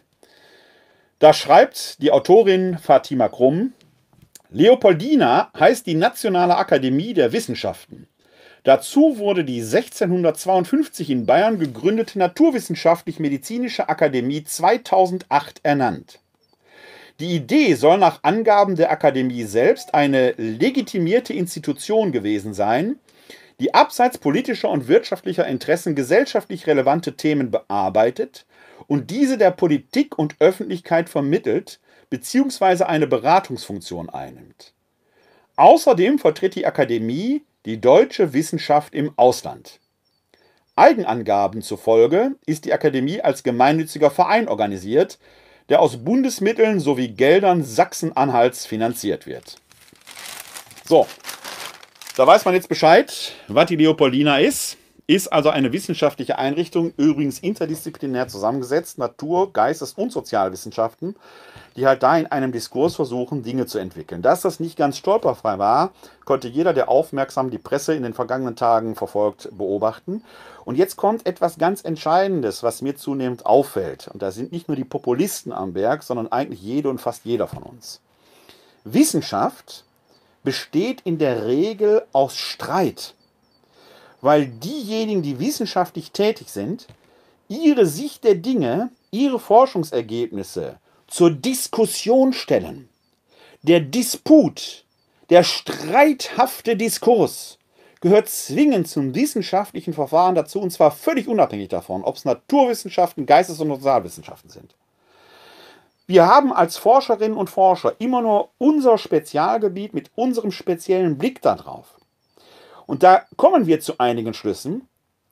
Da schreibt die Autorin Fatima Krumm, Leopoldina heißt die Nationale Akademie der Wissenschaften. Dazu wurde die 1652 in Bayern gegründete Naturwissenschaftlich-Medizinische Akademie 2008 ernannt. Die Idee soll nach Angaben der Akademie selbst eine legitimierte Institution gewesen sein, die abseits politischer und wirtschaftlicher Interessen gesellschaftlich relevante Themen bearbeitet und diese der Politik und Öffentlichkeit vermittelt bzw. eine Beratungsfunktion einnimmt. Außerdem vertritt die Akademie die deutsche Wissenschaft im Ausland. Eigenangaben zufolge ist die Akademie als gemeinnütziger Verein organisiert, der aus Bundesmitteln sowie Geldern Sachsen-Anhalts finanziert wird. So, da weiß man jetzt Bescheid, was die Leopoldina ist. Ist also eine wissenschaftliche Einrichtung, übrigens interdisziplinär zusammengesetzt, Natur, Geistes- und Sozialwissenschaften, die halt da in einem Diskurs versuchen, Dinge zu entwickeln. Dass das nicht ganz stolperfrei war, konnte jeder, der aufmerksam die Presse in den vergangenen Tagen verfolgt, beobachten. Und jetzt kommt etwas ganz Entscheidendes, was mir zunehmend auffällt. Und da sind nicht nur die Populisten am Werk, sondern eigentlich jede und fast jeder von uns. Wissenschaft besteht in der Regel aus Streit weil diejenigen, die wissenschaftlich tätig sind, ihre Sicht der Dinge, ihre Forschungsergebnisse zur Diskussion stellen. Der Disput, der streithafte Diskurs gehört zwingend zum wissenschaftlichen Verfahren dazu, und zwar völlig unabhängig davon, ob es Naturwissenschaften, Geistes- und Sozialwissenschaften sind. Wir haben als Forscherinnen und Forscher immer nur unser Spezialgebiet mit unserem speziellen Blick darauf. Und da kommen wir zu einigen Schlüssen,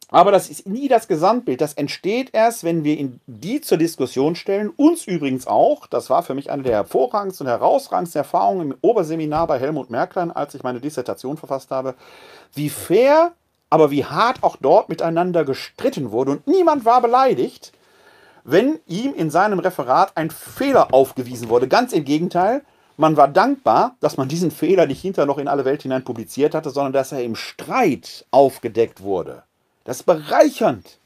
aber das ist nie das Gesamtbild. Das entsteht erst, wenn wir die zur Diskussion stellen. Uns übrigens auch. Das war für mich eine der hervorragendsten und herausragendsten Erfahrungen im Oberseminar bei Helmut Merklein, als ich meine Dissertation verfasst habe. Wie fair, aber wie hart auch dort miteinander gestritten wurde. Und niemand war beleidigt, wenn ihm in seinem Referat ein Fehler aufgewiesen wurde. Ganz im Gegenteil. Man war dankbar, dass man diesen Fehler nicht hinter noch in alle Welt hinein publiziert hatte, sondern dass er im Streit aufgedeckt wurde. Das ist bereichernd.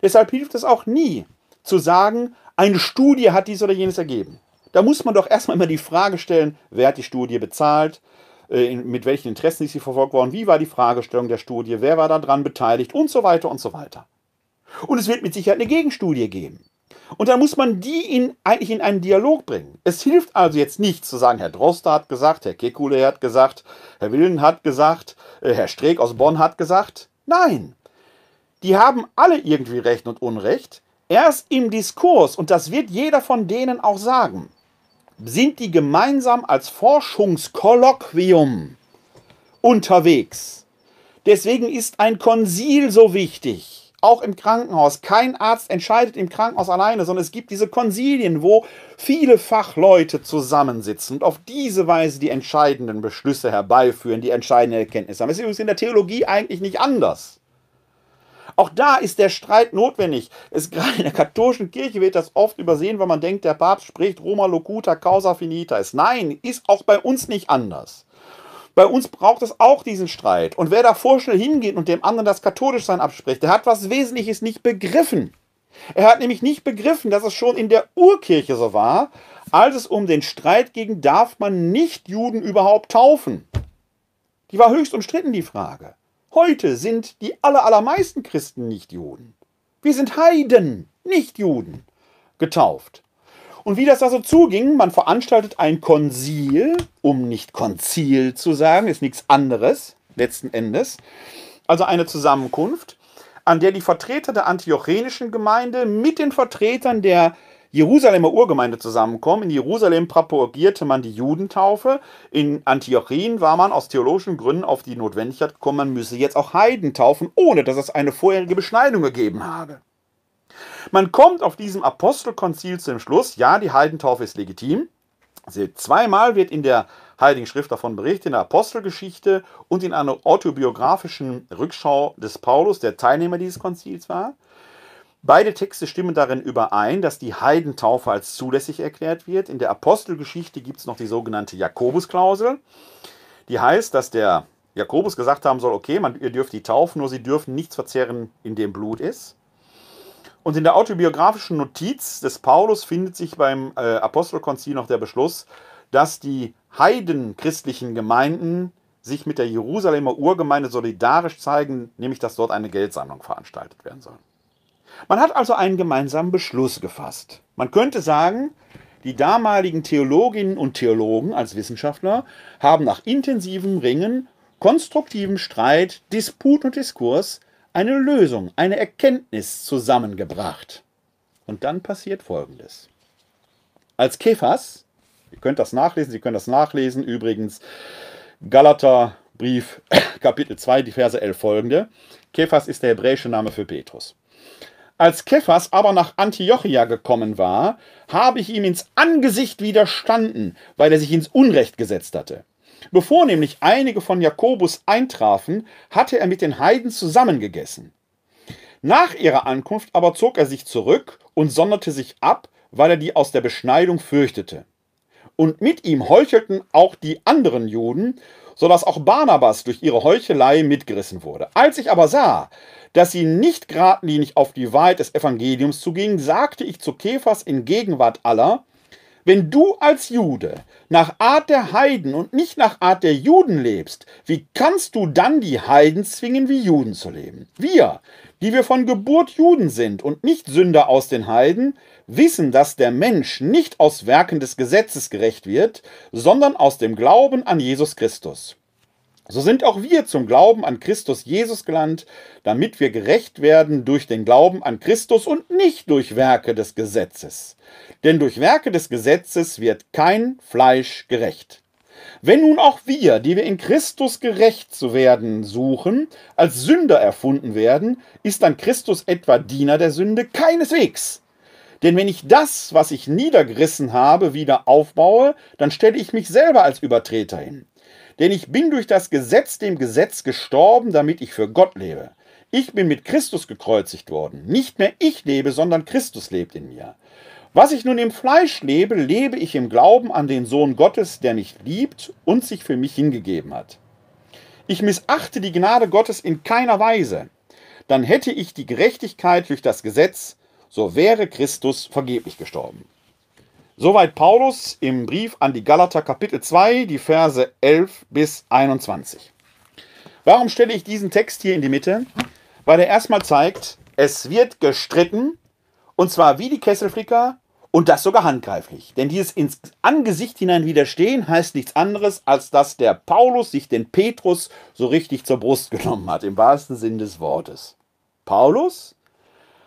Deshalb hilft es auch nie zu sagen, eine Studie hat dies oder jenes ergeben. Da muss man doch erstmal immer die Frage stellen, wer hat die Studie bezahlt, äh, mit welchen Interessen ist sie verfolgt worden, wie war die Fragestellung der Studie, wer war daran beteiligt und so weiter und so weiter. Und es wird mit Sicherheit eine Gegenstudie geben. Und dann muss man die in, eigentlich in einen Dialog bringen. Es hilft also jetzt nicht zu sagen, Herr Droste hat gesagt, Herr Kekule hat gesagt, Herr Willen hat gesagt, äh, Herr Streeck aus Bonn hat gesagt. Nein, die haben alle irgendwie Recht und Unrecht. Erst im Diskurs, und das wird jeder von denen auch sagen, sind die gemeinsam als Forschungskolloquium unterwegs. Deswegen ist ein Konsil so wichtig auch im Krankenhaus. Kein Arzt entscheidet im Krankenhaus alleine, sondern es gibt diese Konsilien, wo viele Fachleute zusammensitzen und auf diese Weise die entscheidenden Beschlüsse herbeiführen, die entscheidende Erkenntnisse haben. Das ist übrigens in der Theologie eigentlich nicht anders. Auch da ist der Streit notwendig. Es, gerade in der katholischen Kirche wird das oft übersehen, weil man denkt, der Papst spricht Roma locuta causa finita. Nein, ist auch bei uns nicht anders. Bei uns braucht es auch diesen Streit. Und wer da vorschnell hingeht und dem anderen das Katholischsein abspricht, der hat was Wesentliches nicht begriffen. Er hat nämlich nicht begriffen, dass es schon in der Urkirche so war, als es um den Streit ging, darf man nicht Juden überhaupt taufen? Die war höchst umstritten, die Frage. Heute sind die aller, allermeisten Christen nicht Juden. Wir sind Heiden, nicht Juden, getauft. Und wie das da so zuging, man veranstaltet ein Konzil, um nicht Konzil zu sagen, ist nichts anderes, letzten Endes. Also eine Zusammenkunft, an der die Vertreter der antiochenischen Gemeinde mit den Vertretern der Jerusalemer Urgemeinde zusammenkommen. In Jerusalem propagierte man die Judentaufe. In Antiochien war man aus theologischen Gründen auf die Notwendigkeit gekommen, man müsse jetzt auch Heiden taufen, ohne dass es eine vorherige Beschneidung gegeben habe. Man kommt auf diesem Apostelkonzil zum Schluss, ja, die Heidentaufe ist legitim. Also zweimal wird in der Heiligen Schrift davon berichtet, in der Apostelgeschichte und in einer autobiografischen Rückschau des Paulus, der Teilnehmer dieses Konzils war. Beide Texte stimmen darin überein, dass die Heidentaufe als zulässig erklärt wird. In der Apostelgeschichte gibt es noch die sogenannte Jakobusklausel, die heißt, dass der Jakobus gesagt haben soll, okay, man, ihr dürft die taufen, nur sie dürfen nichts verzehren, in dem Blut ist. Und in der autobiografischen Notiz des Paulus findet sich beim äh, Apostelkonzil noch der Beschluss, dass die heidenchristlichen Gemeinden sich mit der Jerusalemer Urgemeinde solidarisch zeigen, nämlich dass dort eine Geldsammlung veranstaltet werden soll. Man hat also einen gemeinsamen Beschluss gefasst. Man könnte sagen, die damaligen Theologinnen und Theologen als Wissenschaftler haben nach intensivem Ringen, konstruktivem Streit, Disput und Diskurs eine Lösung, eine Erkenntnis zusammengebracht. Und dann passiert Folgendes. Als Kephas, ihr könnt das nachlesen, Sie können das nachlesen, übrigens Galater Brief Kapitel 2, die Verse 11 folgende. Kephas ist der hebräische Name für Petrus. Als Kephas aber nach Antiochia gekommen war, habe ich ihm ins Angesicht widerstanden, weil er sich ins Unrecht gesetzt hatte. Bevor nämlich einige von Jakobus eintrafen, hatte er mit den Heiden zusammengegessen. Nach ihrer Ankunft aber zog er sich zurück und sonderte sich ab, weil er die aus der Beschneidung fürchtete. Und mit ihm heuchelten auch die anderen Juden, so dass auch Barnabas durch ihre Heuchelei mitgerissen wurde. Als ich aber sah, dass sie nicht geradlinig auf die Wahrheit des Evangeliums zuging, sagte ich zu Kephas in Gegenwart aller, wenn du als Jude nach Art der Heiden und nicht nach Art der Juden lebst, wie kannst du dann die Heiden zwingen, wie Juden zu leben? Wir, die wir von Geburt Juden sind und nicht Sünder aus den Heiden, wissen, dass der Mensch nicht aus Werken des Gesetzes gerecht wird, sondern aus dem Glauben an Jesus Christus. So sind auch wir zum Glauben an Christus Jesus gelangt, damit wir gerecht werden durch den Glauben an Christus und nicht durch Werke des Gesetzes. Denn durch Werke des Gesetzes wird kein Fleisch gerecht. Wenn nun auch wir, die wir in Christus gerecht zu werden suchen, als Sünder erfunden werden, ist dann Christus etwa Diener der Sünde? Keineswegs. Denn wenn ich das, was ich niedergerissen habe, wieder aufbaue, dann stelle ich mich selber als Übertreter hin. Denn ich bin durch das Gesetz dem Gesetz gestorben, damit ich für Gott lebe. Ich bin mit Christus gekreuzigt worden. Nicht mehr ich lebe, sondern Christus lebt in mir. Was ich nun im Fleisch lebe, lebe ich im Glauben an den Sohn Gottes, der mich liebt und sich für mich hingegeben hat. Ich missachte die Gnade Gottes in keiner Weise. Dann hätte ich die Gerechtigkeit durch das Gesetz, so wäre Christus vergeblich gestorben. Soweit Paulus im Brief an die Galater Kapitel 2, die Verse 11 bis 21. Warum stelle ich diesen Text hier in die Mitte? Weil er erstmal zeigt, es wird gestritten, und zwar wie die Kesselflicker und das sogar handgreiflich. Denn dieses ins Angesicht hinein widerstehen heißt nichts anderes, als dass der Paulus sich den Petrus so richtig zur Brust genommen hat, im wahrsten Sinn des Wortes. Paulus,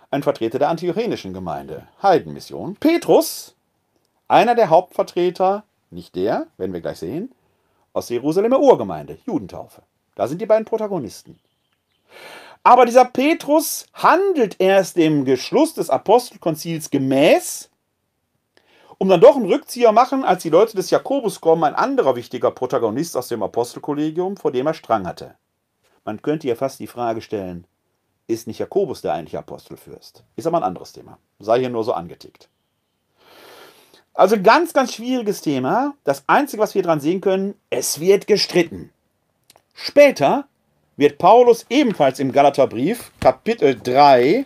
ein Vertreter der antiochenischen Gemeinde, Heidenmission. Petrus, einer der Hauptvertreter, nicht der, werden wir gleich sehen, aus der Jerusalemer Urgemeinde, Judentaufe. Da sind die beiden Protagonisten. Aber dieser Petrus handelt erst dem Geschluss des Apostelkonzils gemäß, um dann doch einen Rückzieher machen, als die Leute des Jakobus kommen, ein anderer wichtiger Protagonist aus dem Apostelkollegium, vor dem er Strang hatte. Man könnte ja fast die Frage stellen, ist nicht Jakobus der eigentliche Apostelfürst? Ist aber ein anderes Thema. Sei hier nur so angetickt. Also ganz, ganz schwieriges Thema. Das Einzige, was wir dran sehen können, es wird gestritten. Später wird Paulus ebenfalls im Galaterbrief, Kapitel 3,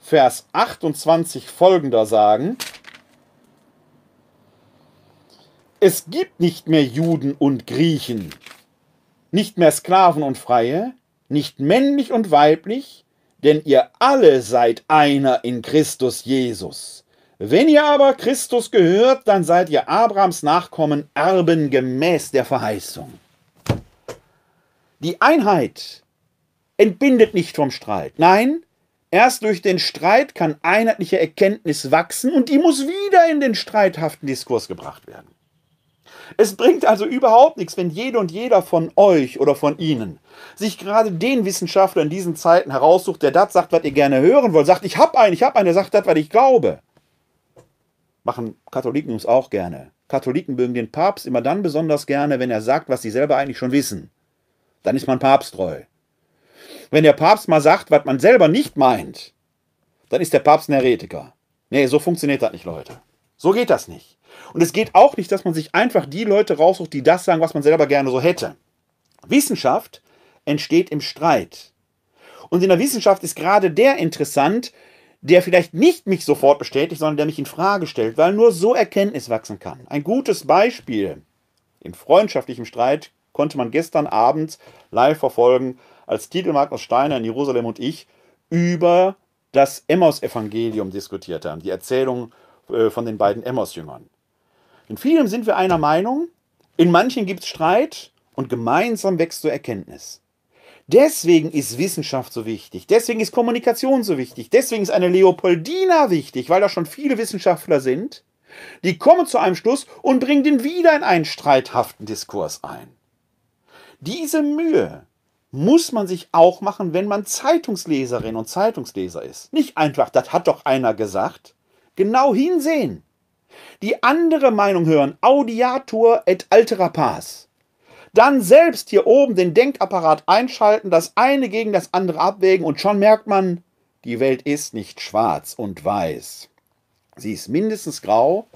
Vers 28 folgender sagen, es gibt nicht mehr Juden und Griechen, nicht mehr Sklaven und Freie, nicht männlich und weiblich, denn ihr alle seid einer in Christus Jesus. Wenn ihr aber Christus gehört, dann seid ihr Abrahams Nachkommen, Erben gemäß der Verheißung. Die Einheit entbindet nicht vom Streit. Nein, erst durch den Streit kann einheitliche Erkenntnis wachsen und die muss wieder in den streithaften Diskurs gebracht werden. Es bringt also überhaupt nichts, wenn jede und jeder von euch oder von Ihnen sich gerade den Wissenschaftler in diesen Zeiten heraussucht, der das sagt, was ihr gerne hören wollt, sagt, ich habe einen, ich habe einen, der sagt das, was ich glaube. Machen Katholiken uns auch gerne. Katholiken mögen den Papst immer dann besonders gerne, wenn er sagt, was sie selber eigentlich schon wissen. Dann ist man papsttreu. Wenn der Papst mal sagt, was man selber nicht meint, dann ist der Papst ein Heretiker. Nee, so funktioniert das nicht, Leute. So geht das nicht. Und es geht auch nicht, dass man sich einfach die Leute raussucht, die das sagen, was man selber gerne so hätte. Wissenschaft entsteht im Streit. Und in der Wissenschaft ist gerade der interessant, der vielleicht nicht mich sofort bestätigt, sondern der mich in Frage stellt, weil nur so Erkenntnis wachsen kann. Ein gutes Beispiel in freundschaftlichem Streit konnte man gestern Abend live verfolgen, als Tito Magnus Steiner in Jerusalem und ich über das Emmaus-Evangelium diskutiert haben, die Erzählung äh, von den beiden Emmaus-Jüngern. In vielem sind wir einer Meinung, in manchen gibt es Streit und gemeinsam wächst so Erkenntnis. Deswegen ist Wissenschaft so wichtig, deswegen ist Kommunikation so wichtig, deswegen ist eine Leopoldina wichtig, weil da schon viele Wissenschaftler sind, die kommen zu einem Schluss und bringen den wieder in einen streithaften Diskurs ein. Diese Mühe muss man sich auch machen, wenn man Zeitungsleserin und Zeitungsleser ist. Nicht einfach, das hat doch einer gesagt. Genau hinsehen. Die andere Meinung hören, audiatur et altera pars dann selbst hier oben den Denkapparat einschalten, das eine gegen das andere abwägen und schon merkt man, die Welt ist nicht schwarz und weiß. Sie ist mindestens grau,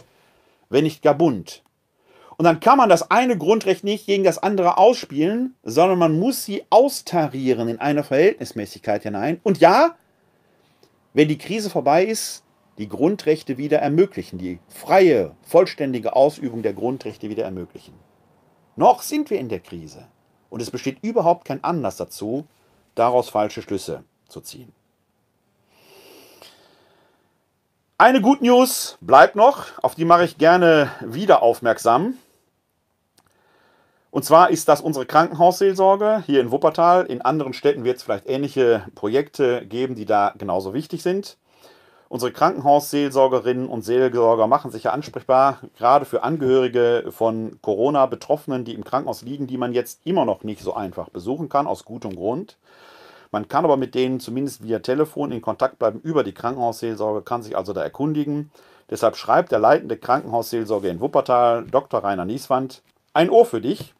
wenn nicht gar bunt. Und dann kann man das eine Grundrecht nicht gegen das andere ausspielen, sondern man muss sie austarieren in eine Verhältnismäßigkeit hinein. Und ja, wenn die Krise vorbei ist, die Grundrechte wieder ermöglichen, die freie, vollständige Ausübung der Grundrechte wieder ermöglichen. Noch sind wir in der Krise und es besteht überhaupt kein Anlass dazu, daraus falsche Schlüsse zu ziehen. Eine Good News bleibt noch, auf die mache ich gerne wieder aufmerksam. Und zwar ist das unsere Krankenhausseelsorge hier in Wuppertal. In anderen Städten wird es vielleicht ähnliche Projekte geben, die da genauso wichtig sind. Unsere Krankenhausseelsorgerinnen und Seelsorger machen sich ja ansprechbar, gerade für Angehörige von Corona-Betroffenen, die im Krankenhaus liegen, die man jetzt immer noch nicht so einfach besuchen kann, aus gutem Grund. Man kann aber mit denen zumindest via Telefon in Kontakt bleiben über die Krankenhausseelsorge, kann sich also da erkundigen. Deshalb schreibt der leitende Krankenhausseelsorger in Wuppertal, Dr. Rainer Nieswand, ein Ohr für dich.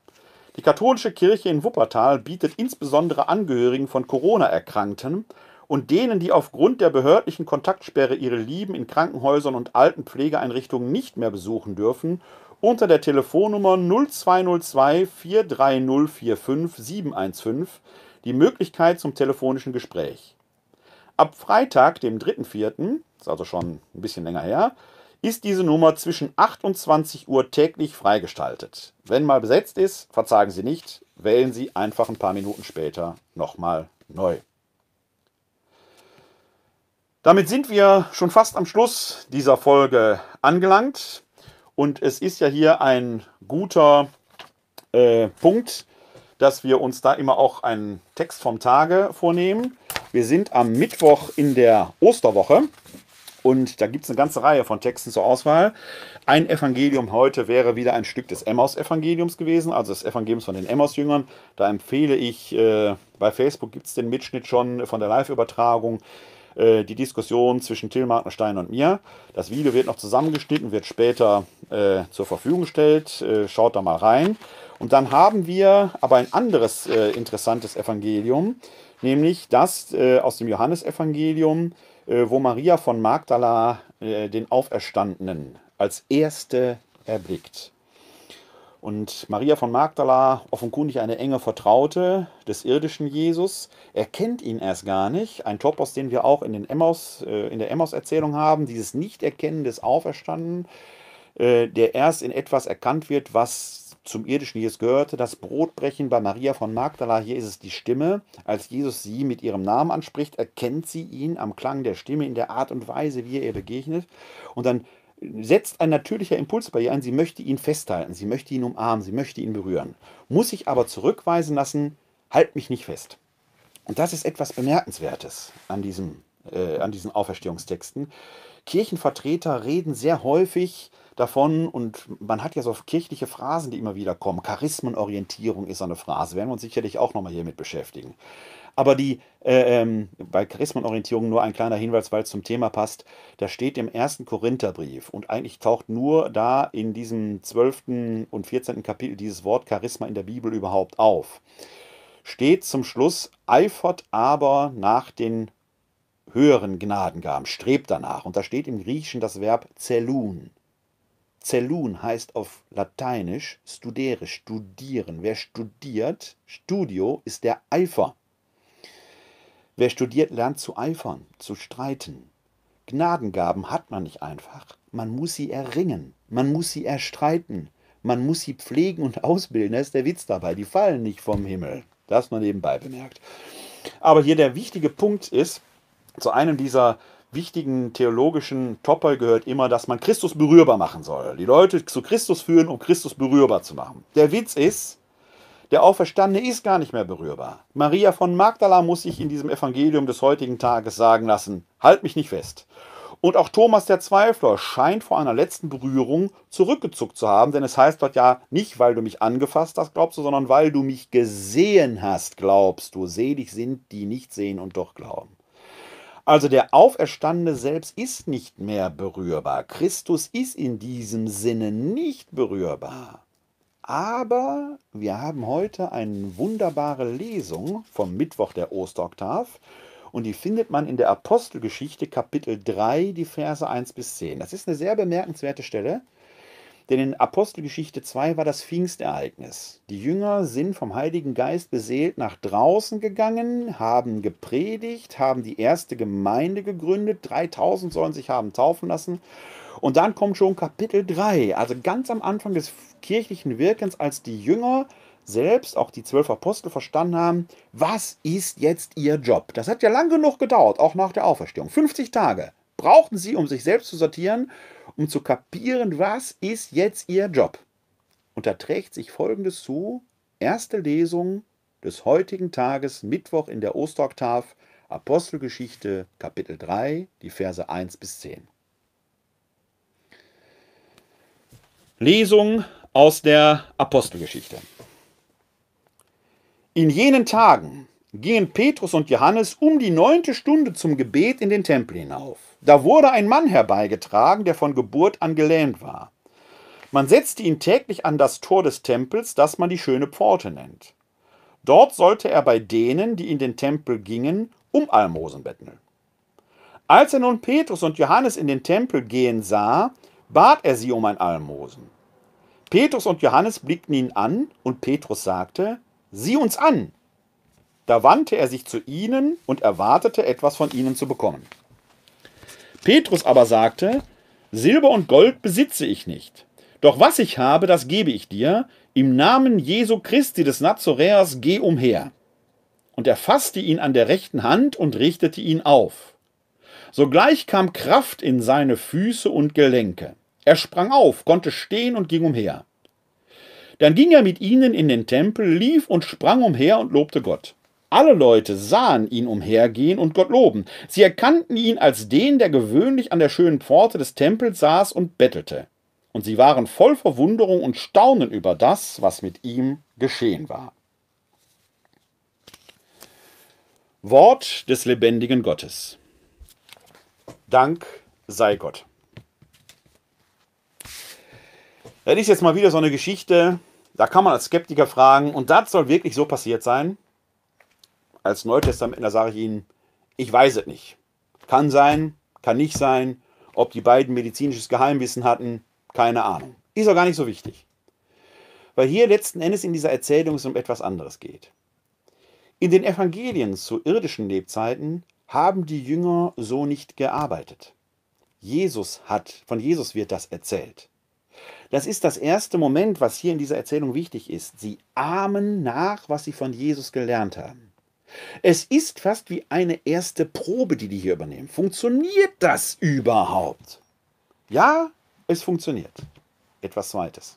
Die katholische Kirche in Wuppertal bietet insbesondere Angehörigen von Corona-Erkrankten und denen, die aufgrund der behördlichen Kontaktsperre ihre Lieben in Krankenhäusern und alten Pflegeeinrichtungen nicht mehr besuchen dürfen, unter der Telefonnummer 0202 43045 715 die Möglichkeit zum telefonischen Gespräch. Ab Freitag, dem 3.4., ist also schon ein bisschen länger her, ist diese Nummer zwischen 28 Uhr täglich freigestaltet. Wenn mal besetzt ist, verzagen Sie nicht, wählen Sie einfach ein paar Minuten später nochmal neu. Damit sind wir schon fast am Schluss dieser Folge angelangt. Und es ist ja hier ein guter äh, Punkt, dass wir uns da immer auch einen Text vom Tage vornehmen. Wir sind am Mittwoch in der Osterwoche und da gibt es eine ganze Reihe von Texten zur Auswahl. Ein Evangelium heute wäre wieder ein Stück des Emmaus-Evangeliums gewesen, also des Evangeliums von den Emmaus-Jüngern. Da empfehle ich, äh, bei Facebook gibt es den Mitschnitt schon von der Live-Übertragung, äh, die Diskussion zwischen Till Markenstein und mir. Das Video wird noch zusammengeschnitten, wird später äh, zur Verfügung gestellt. Äh, schaut da mal rein. Und dann haben wir aber ein anderes äh, interessantes Evangelium, nämlich das äh, aus dem Johannesevangelium, äh, wo Maria von Magdala den Auferstandenen als erste erblickt. Und Maria von Magdala, offenkundig eine enge Vertraute des irdischen Jesus, erkennt ihn erst gar nicht. Ein Topos, den wir auch in, den Emmaus, äh, in der Emmaus-Erzählung haben, dieses Nichterkennen des Auferstandenen, äh, der erst in etwas erkannt wird, was zum irdischen Jesus gehörte, das Brotbrechen bei Maria von Magdala, hier ist es die Stimme. Als Jesus sie mit ihrem Namen anspricht, erkennt sie ihn am Klang der Stimme, in der Art und Weise, wie er ihr begegnet. Und dann setzt ein natürlicher Impuls bei ihr ein. Sie möchte ihn festhalten, sie möchte ihn umarmen, sie möchte ihn berühren. Muss sich aber zurückweisen lassen, halt mich nicht fest. Und das ist etwas Bemerkenswertes an, diesem, äh, an diesen Auferstehungstexten. Kirchenvertreter reden sehr häufig davon und man hat ja so kirchliche Phrasen, die immer wieder kommen. Charismenorientierung ist so eine Phrase, werden wir uns sicherlich auch nochmal hiermit beschäftigen. Aber die, äh, ähm, bei Charismenorientierung nur ein kleiner Hinweis, weil es zum Thema passt, da steht im ersten Korintherbrief und eigentlich taucht nur da in diesem 12. und 14. Kapitel dieses Wort Charisma in der Bibel überhaupt auf. Steht zum Schluss, eifert aber nach den höheren Gnadengaben, strebt danach. Und da steht im Griechischen das Verb zelun. Zelun heißt auf Lateinisch studere, studieren. Wer studiert, Studio ist der Eifer. Wer studiert, lernt zu eifern, zu streiten. Gnadengaben hat man nicht einfach. Man muss sie erringen, man muss sie erstreiten, man muss sie pflegen und ausbilden. Das ist der Witz dabei. Die fallen nicht vom Himmel. Das man nebenbei bemerkt. Aber hier der wichtige Punkt ist, zu einem dieser wichtigen theologischen Topper gehört immer, dass man Christus berührbar machen soll. Die Leute zu Christus führen, um Christus berührbar zu machen. Der Witz ist, der Auferstandene ist gar nicht mehr berührbar. Maria von Magdala muss sich in diesem Evangelium des heutigen Tages sagen lassen, halt mich nicht fest. Und auch Thomas der Zweifler scheint vor einer letzten Berührung zurückgezuckt zu haben, denn es heißt dort ja nicht, weil du mich angefasst hast, glaubst du, sondern weil du mich gesehen hast, glaubst du. Selig sind, die nicht sehen und doch glauben. Also der Auferstandene selbst ist nicht mehr berührbar. Christus ist in diesem Sinne nicht berührbar. Aber wir haben heute eine wunderbare Lesung vom Mittwoch der Osteroktav. Und die findet man in der Apostelgeschichte Kapitel 3, die Verse 1 bis 10. Das ist eine sehr bemerkenswerte Stelle. Denn in Apostelgeschichte 2 war das Pfingstereignis. Die Jünger sind vom Heiligen Geist beseelt nach draußen gegangen, haben gepredigt, haben die erste Gemeinde gegründet, 3000 sollen sich haben taufen lassen. Und dann kommt schon Kapitel 3, also ganz am Anfang des kirchlichen Wirkens, als die Jünger selbst, auch die zwölf Apostel, verstanden haben, was ist jetzt ihr Job. Das hat ja lang genug gedauert, auch nach der Auferstehung. 50 Tage brauchten sie, um sich selbst zu sortieren, um zu kapieren, was ist jetzt ihr Job. Und da trägt sich Folgendes zu. Erste Lesung des heutigen Tages, Mittwoch in der Osteroktav, Apostelgeschichte Kapitel 3, die Verse 1 bis 10. Lesung aus der Apostelgeschichte. In jenen Tagen gingen Petrus und Johannes um die neunte Stunde zum Gebet in den Tempel hinauf. Da wurde ein Mann herbeigetragen, der von Geburt an gelähmt war. Man setzte ihn täglich an das Tor des Tempels, das man die schöne Pforte nennt. Dort sollte er bei denen, die in den Tempel gingen, um Almosen betteln. Als er nun Petrus und Johannes in den Tempel gehen sah, bat er sie um ein Almosen. Petrus und Johannes blickten ihn an, und Petrus sagte, Sieh uns an. Da wandte er sich zu ihnen und erwartete etwas von ihnen zu bekommen. Petrus aber sagte, Silber und Gold besitze ich nicht, doch was ich habe, das gebe ich dir, im Namen Jesu Christi des Nazoräers geh umher. Und er fasste ihn an der rechten Hand und richtete ihn auf. Sogleich kam Kraft in seine Füße und Gelenke. Er sprang auf, konnte stehen und ging umher. Dann ging er mit ihnen in den Tempel, lief und sprang umher und lobte Gott. Alle Leute sahen ihn umhergehen und Gott loben. Sie erkannten ihn als den, der gewöhnlich an der schönen Pforte des Tempels saß und bettelte. Und sie waren voll Verwunderung und Staunen über das, was mit ihm geschehen war. Wort des lebendigen Gottes. Dank sei Gott. Das ist jetzt mal wieder so eine Geschichte, da kann man als Skeptiker fragen, und das soll wirklich so passiert sein? als Neutestamentler sage ich Ihnen, ich weiß es nicht. Kann sein, kann nicht sein. Ob die beiden medizinisches Geheimwissen hatten, keine Ahnung. Ist auch gar nicht so wichtig. Weil hier letzten Endes in dieser Erzählung es um etwas anderes geht. In den Evangelien zu irdischen Lebzeiten haben die Jünger so nicht gearbeitet. Jesus hat, von Jesus wird das erzählt. Das ist das erste Moment, was hier in dieser Erzählung wichtig ist. Sie ahmen nach, was sie von Jesus gelernt haben. Es ist fast wie eine erste Probe, die die hier übernehmen. Funktioniert das überhaupt? Ja, es funktioniert. Etwas Zweites.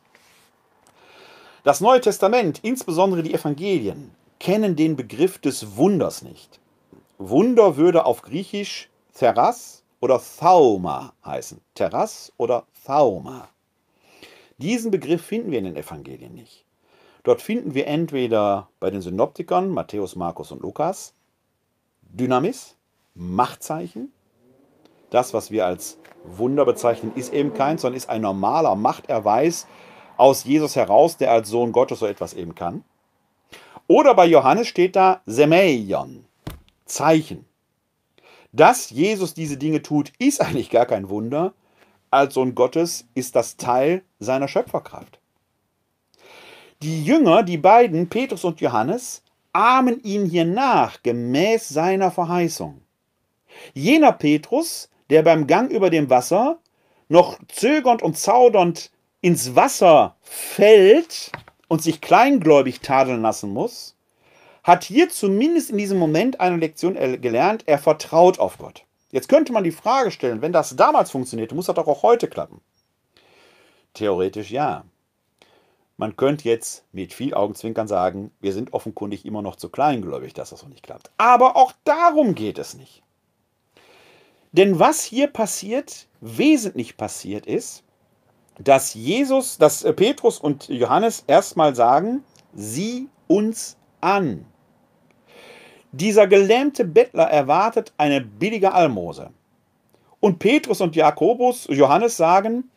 Das Neue Testament, insbesondere die Evangelien, kennen den Begriff des Wunders nicht. Wunder würde auf Griechisch Theras oder Thauma heißen. Terras oder Thauma. Diesen Begriff finden wir in den Evangelien nicht. Dort finden wir entweder bei den Synoptikern Matthäus, Markus und Lukas Dynamis, Machtzeichen. Das, was wir als Wunder bezeichnen, ist eben keins, sondern ist ein normaler Machterweis aus Jesus heraus, der als Sohn Gottes so etwas eben kann. Oder bei Johannes steht da Semeion, Zeichen. Dass Jesus diese Dinge tut, ist eigentlich gar kein Wunder. Als Sohn Gottes ist das Teil seiner Schöpferkraft. Die Jünger, die beiden, Petrus und Johannes, ahmen ihn hier nach, gemäß seiner Verheißung. Jener Petrus, der beim Gang über dem Wasser noch zögernd und zaudernd ins Wasser fällt und sich kleingläubig tadeln lassen muss, hat hier zumindest in diesem Moment eine Lektion gelernt, er vertraut auf Gott. Jetzt könnte man die Frage stellen, wenn das damals funktionierte, muss das doch auch heute klappen. Theoretisch ja. Man könnte jetzt mit viel Augenzwinkern sagen, wir sind offenkundig immer noch zu kleingläubig, dass das so nicht klappt. Aber auch darum geht es nicht. Denn was hier passiert, wesentlich passiert ist, dass Jesus, dass äh, Petrus und Johannes erstmal sagen, sieh uns an. Dieser gelähmte Bettler erwartet eine billige Almose. Und Petrus und Jakobus, Johannes sagen,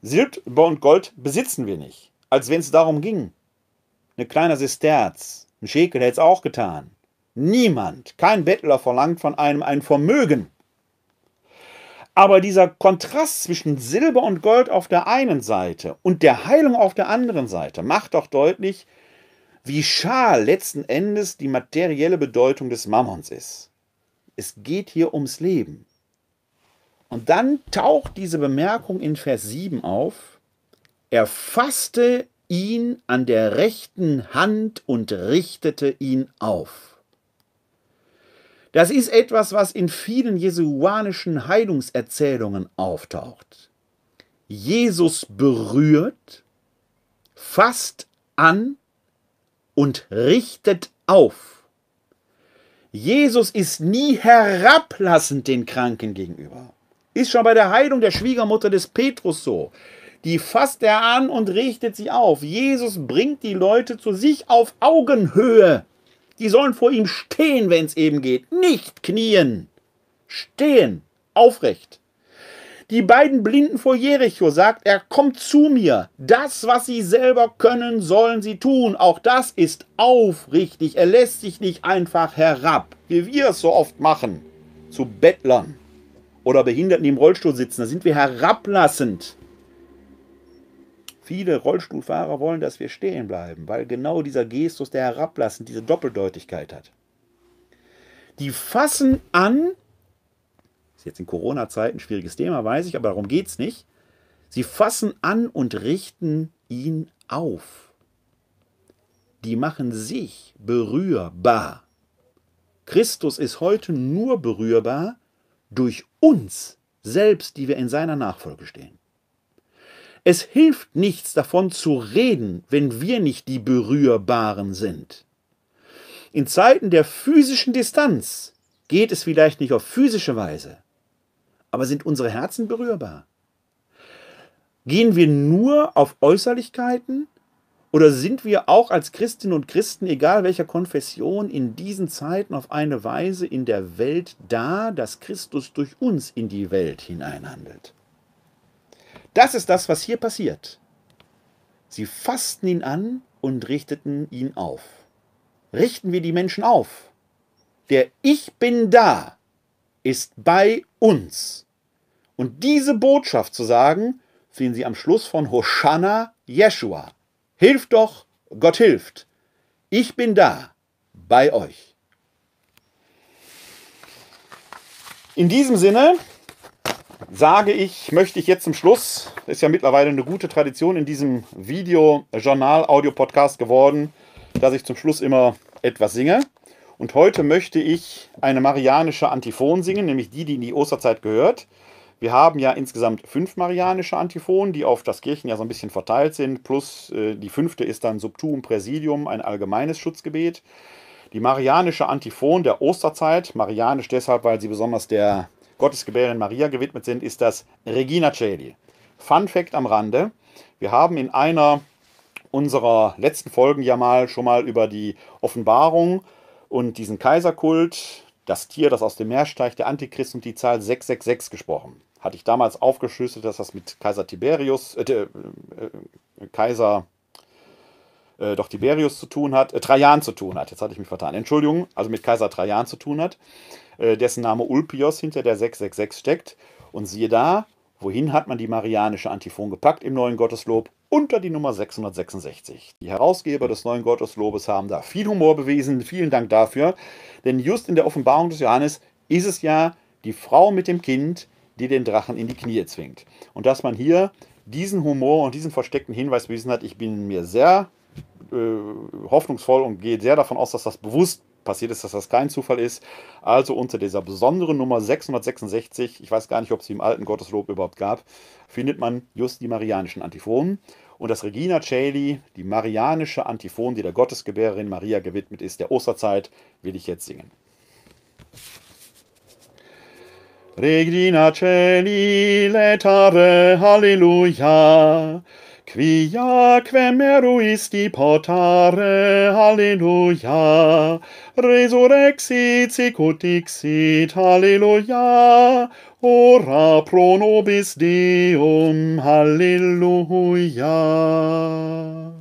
Silber und Gold besitzen wir nicht als wenn es darum ging. Eine kleine Sesterz, ein Schäkel hätte es auch getan. Niemand, kein Bettler verlangt von einem ein Vermögen. Aber dieser Kontrast zwischen Silber und Gold auf der einen Seite und der Heilung auf der anderen Seite macht doch deutlich, wie schal letzten Endes die materielle Bedeutung des Mammons ist. Es geht hier ums Leben. Und dann taucht diese Bemerkung in Vers 7 auf, er fasste ihn an der rechten Hand und richtete ihn auf. Das ist etwas, was in vielen jesuanischen Heilungserzählungen auftaucht. Jesus berührt, fasst an und richtet auf. Jesus ist nie herablassend den Kranken gegenüber. Ist schon bei der Heilung der Schwiegermutter des Petrus so. Die fasst er an und richtet sie auf. Jesus bringt die Leute zu sich auf Augenhöhe. Die sollen vor ihm stehen, wenn es eben geht. Nicht knien. Stehen. Aufrecht. Die beiden Blinden vor Jericho sagt er, kommt zu mir. Das, was sie selber können, sollen sie tun. Auch das ist aufrichtig. Er lässt sich nicht einfach herab, wie wir es so oft machen, zu Bettlern oder Behinderten, die im Rollstuhl sitzen. Da sind wir herablassend. Viele Rollstuhlfahrer wollen, dass wir stehen bleiben, weil genau dieser Gestus, der herablassen, diese Doppeldeutigkeit hat. Die fassen an, ist jetzt in Corona-Zeiten ein schwieriges Thema, weiß ich, aber darum geht es nicht. Sie fassen an und richten ihn auf. Die machen sich berührbar. Christus ist heute nur berührbar durch uns selbst, die wir in seiner Nachfolge stehen. Es hilft nichts davon zu reden, wenn wir nicht die Berührbaren sind. In Zeiten der physischen Distanz geht es vielleicht nicht auf physische Weise, aber sind unsere Herzen berührbar? Gehen wir nur auf Äußerlichkeiten oder sind wir auch als Christinnen und Christen, egal welcher Konfession, in diesen Zeiten auf eine Weise in der Welt da, dass Christus durch uns in die Welt hineinhandelt? Das ist das, was hier passiert. Sie fassten ihn an und richteten ihn auf. Richten wir die Menschen auf. Der Ich bin da ist bei uns. Und diese Botschaft zu sagen, finden Sie am Schluss von Hoshana Jeshua. Hilft doch, Gott hilft. Ich bin da, bei euch. In diesem Sinne sage ich, möchte ich jetzt zum Schluss, ist ja mittlerweile eine gute Tradition in diesem Video-Journal-Audio-Podcast geworden, dass ich zum Schluss immer etwas singe. Und heute möchte ich eine marianische Antiphon singen, nämlich die, die in die Osterzeit gehört. Wir haben ja insgesamt fünf marianische Antiphonen, die auf das Kirchenjahr so ein bisschen verteilt sind, plus äh, die fünfte ist dann Subtuum Präsidium, ein allgemeines Schutzgebet. Die marianische Antiphon der Osterzeit, marianisch deshalb, weil sie besonders der Gottesgebärin Maria gewidmet sind, ist das Regina Celi. Fun Fact am Rande: Wir haben in einer unserer letzten Folgen ja mal schon mal über die Offenbarung und diesen Kaiserkult, das Tier, das aus dem Meer steigt, der Antichrist und die Zahl 666 gesprochen. Hatte ich damals aufgeschlüsselt, dass das mit Kaiser Tiberius, äh, äh, äh Kaiser äh, doch Tiberius zu tun hat, äh, Trajan zu tun hat, jetzt hatte ich mich vertan, Entschuldigung, also mit Kaiser Trajan zu tun hat, äh, dessen Name Ulpios hinter der 666 steckt. Und siehe da, wohin hat man die marianische Antiphon gepackt im neuen Gotteslob? Unter die Nummer 666. Die Herausgeber des neuen Gotteslobes haben da viel Humor bewiesen, vielen Dank dafür, denn just in der Offenbarung des Johannes ist es ja die Frau mit dem Kind, die den Drachen in die Knie zwingt. Und dass man hier diesen Humor und diesen versteckten Hinweis bewiesen hat, ich bin mir sehr äh, hoffnungsvoll und gehe sehr davon aus, dass das bewusst passiert ist, dass das kein Zufall ist. Also unter dieser besonderen Nummer 666, ich weiß gar nicht, ob sie im alten Gotteslob überhaupt gab, findet man just die marianischen Antiphonen. Und das Regina Caeli, die marianische Antiphon, die der Gottesgebärerin Maria gewidmet ist, der Osterzeit, will ich jetzt singen. Regina Caeli, letare Halleluja. Quia quem eruisti portare, Alleluia. Resurrexit sicut dixit, Alleluia. Ora pro nobis Deum, Alleluia.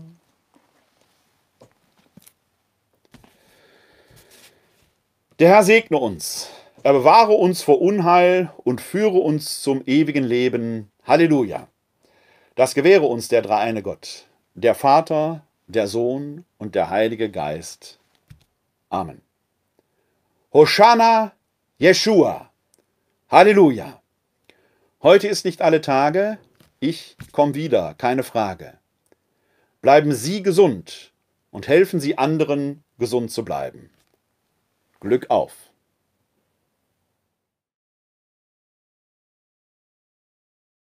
Der Herr segne uns, er bewahre uns vor Unheil und führe uns zum ewigen Leben. Halleluja. Das gewähre uns der dreieine Gott, der Vater, der Sohn und der Heilige Geist. Amen. Hosanna Jeshua. Halleluja. Heute ist nicht alle Tage. Ich komme wieder, keine Frage. Bleiben Sie gesund und helfen Sie anderen, gesund zu bleiben. Glück auf.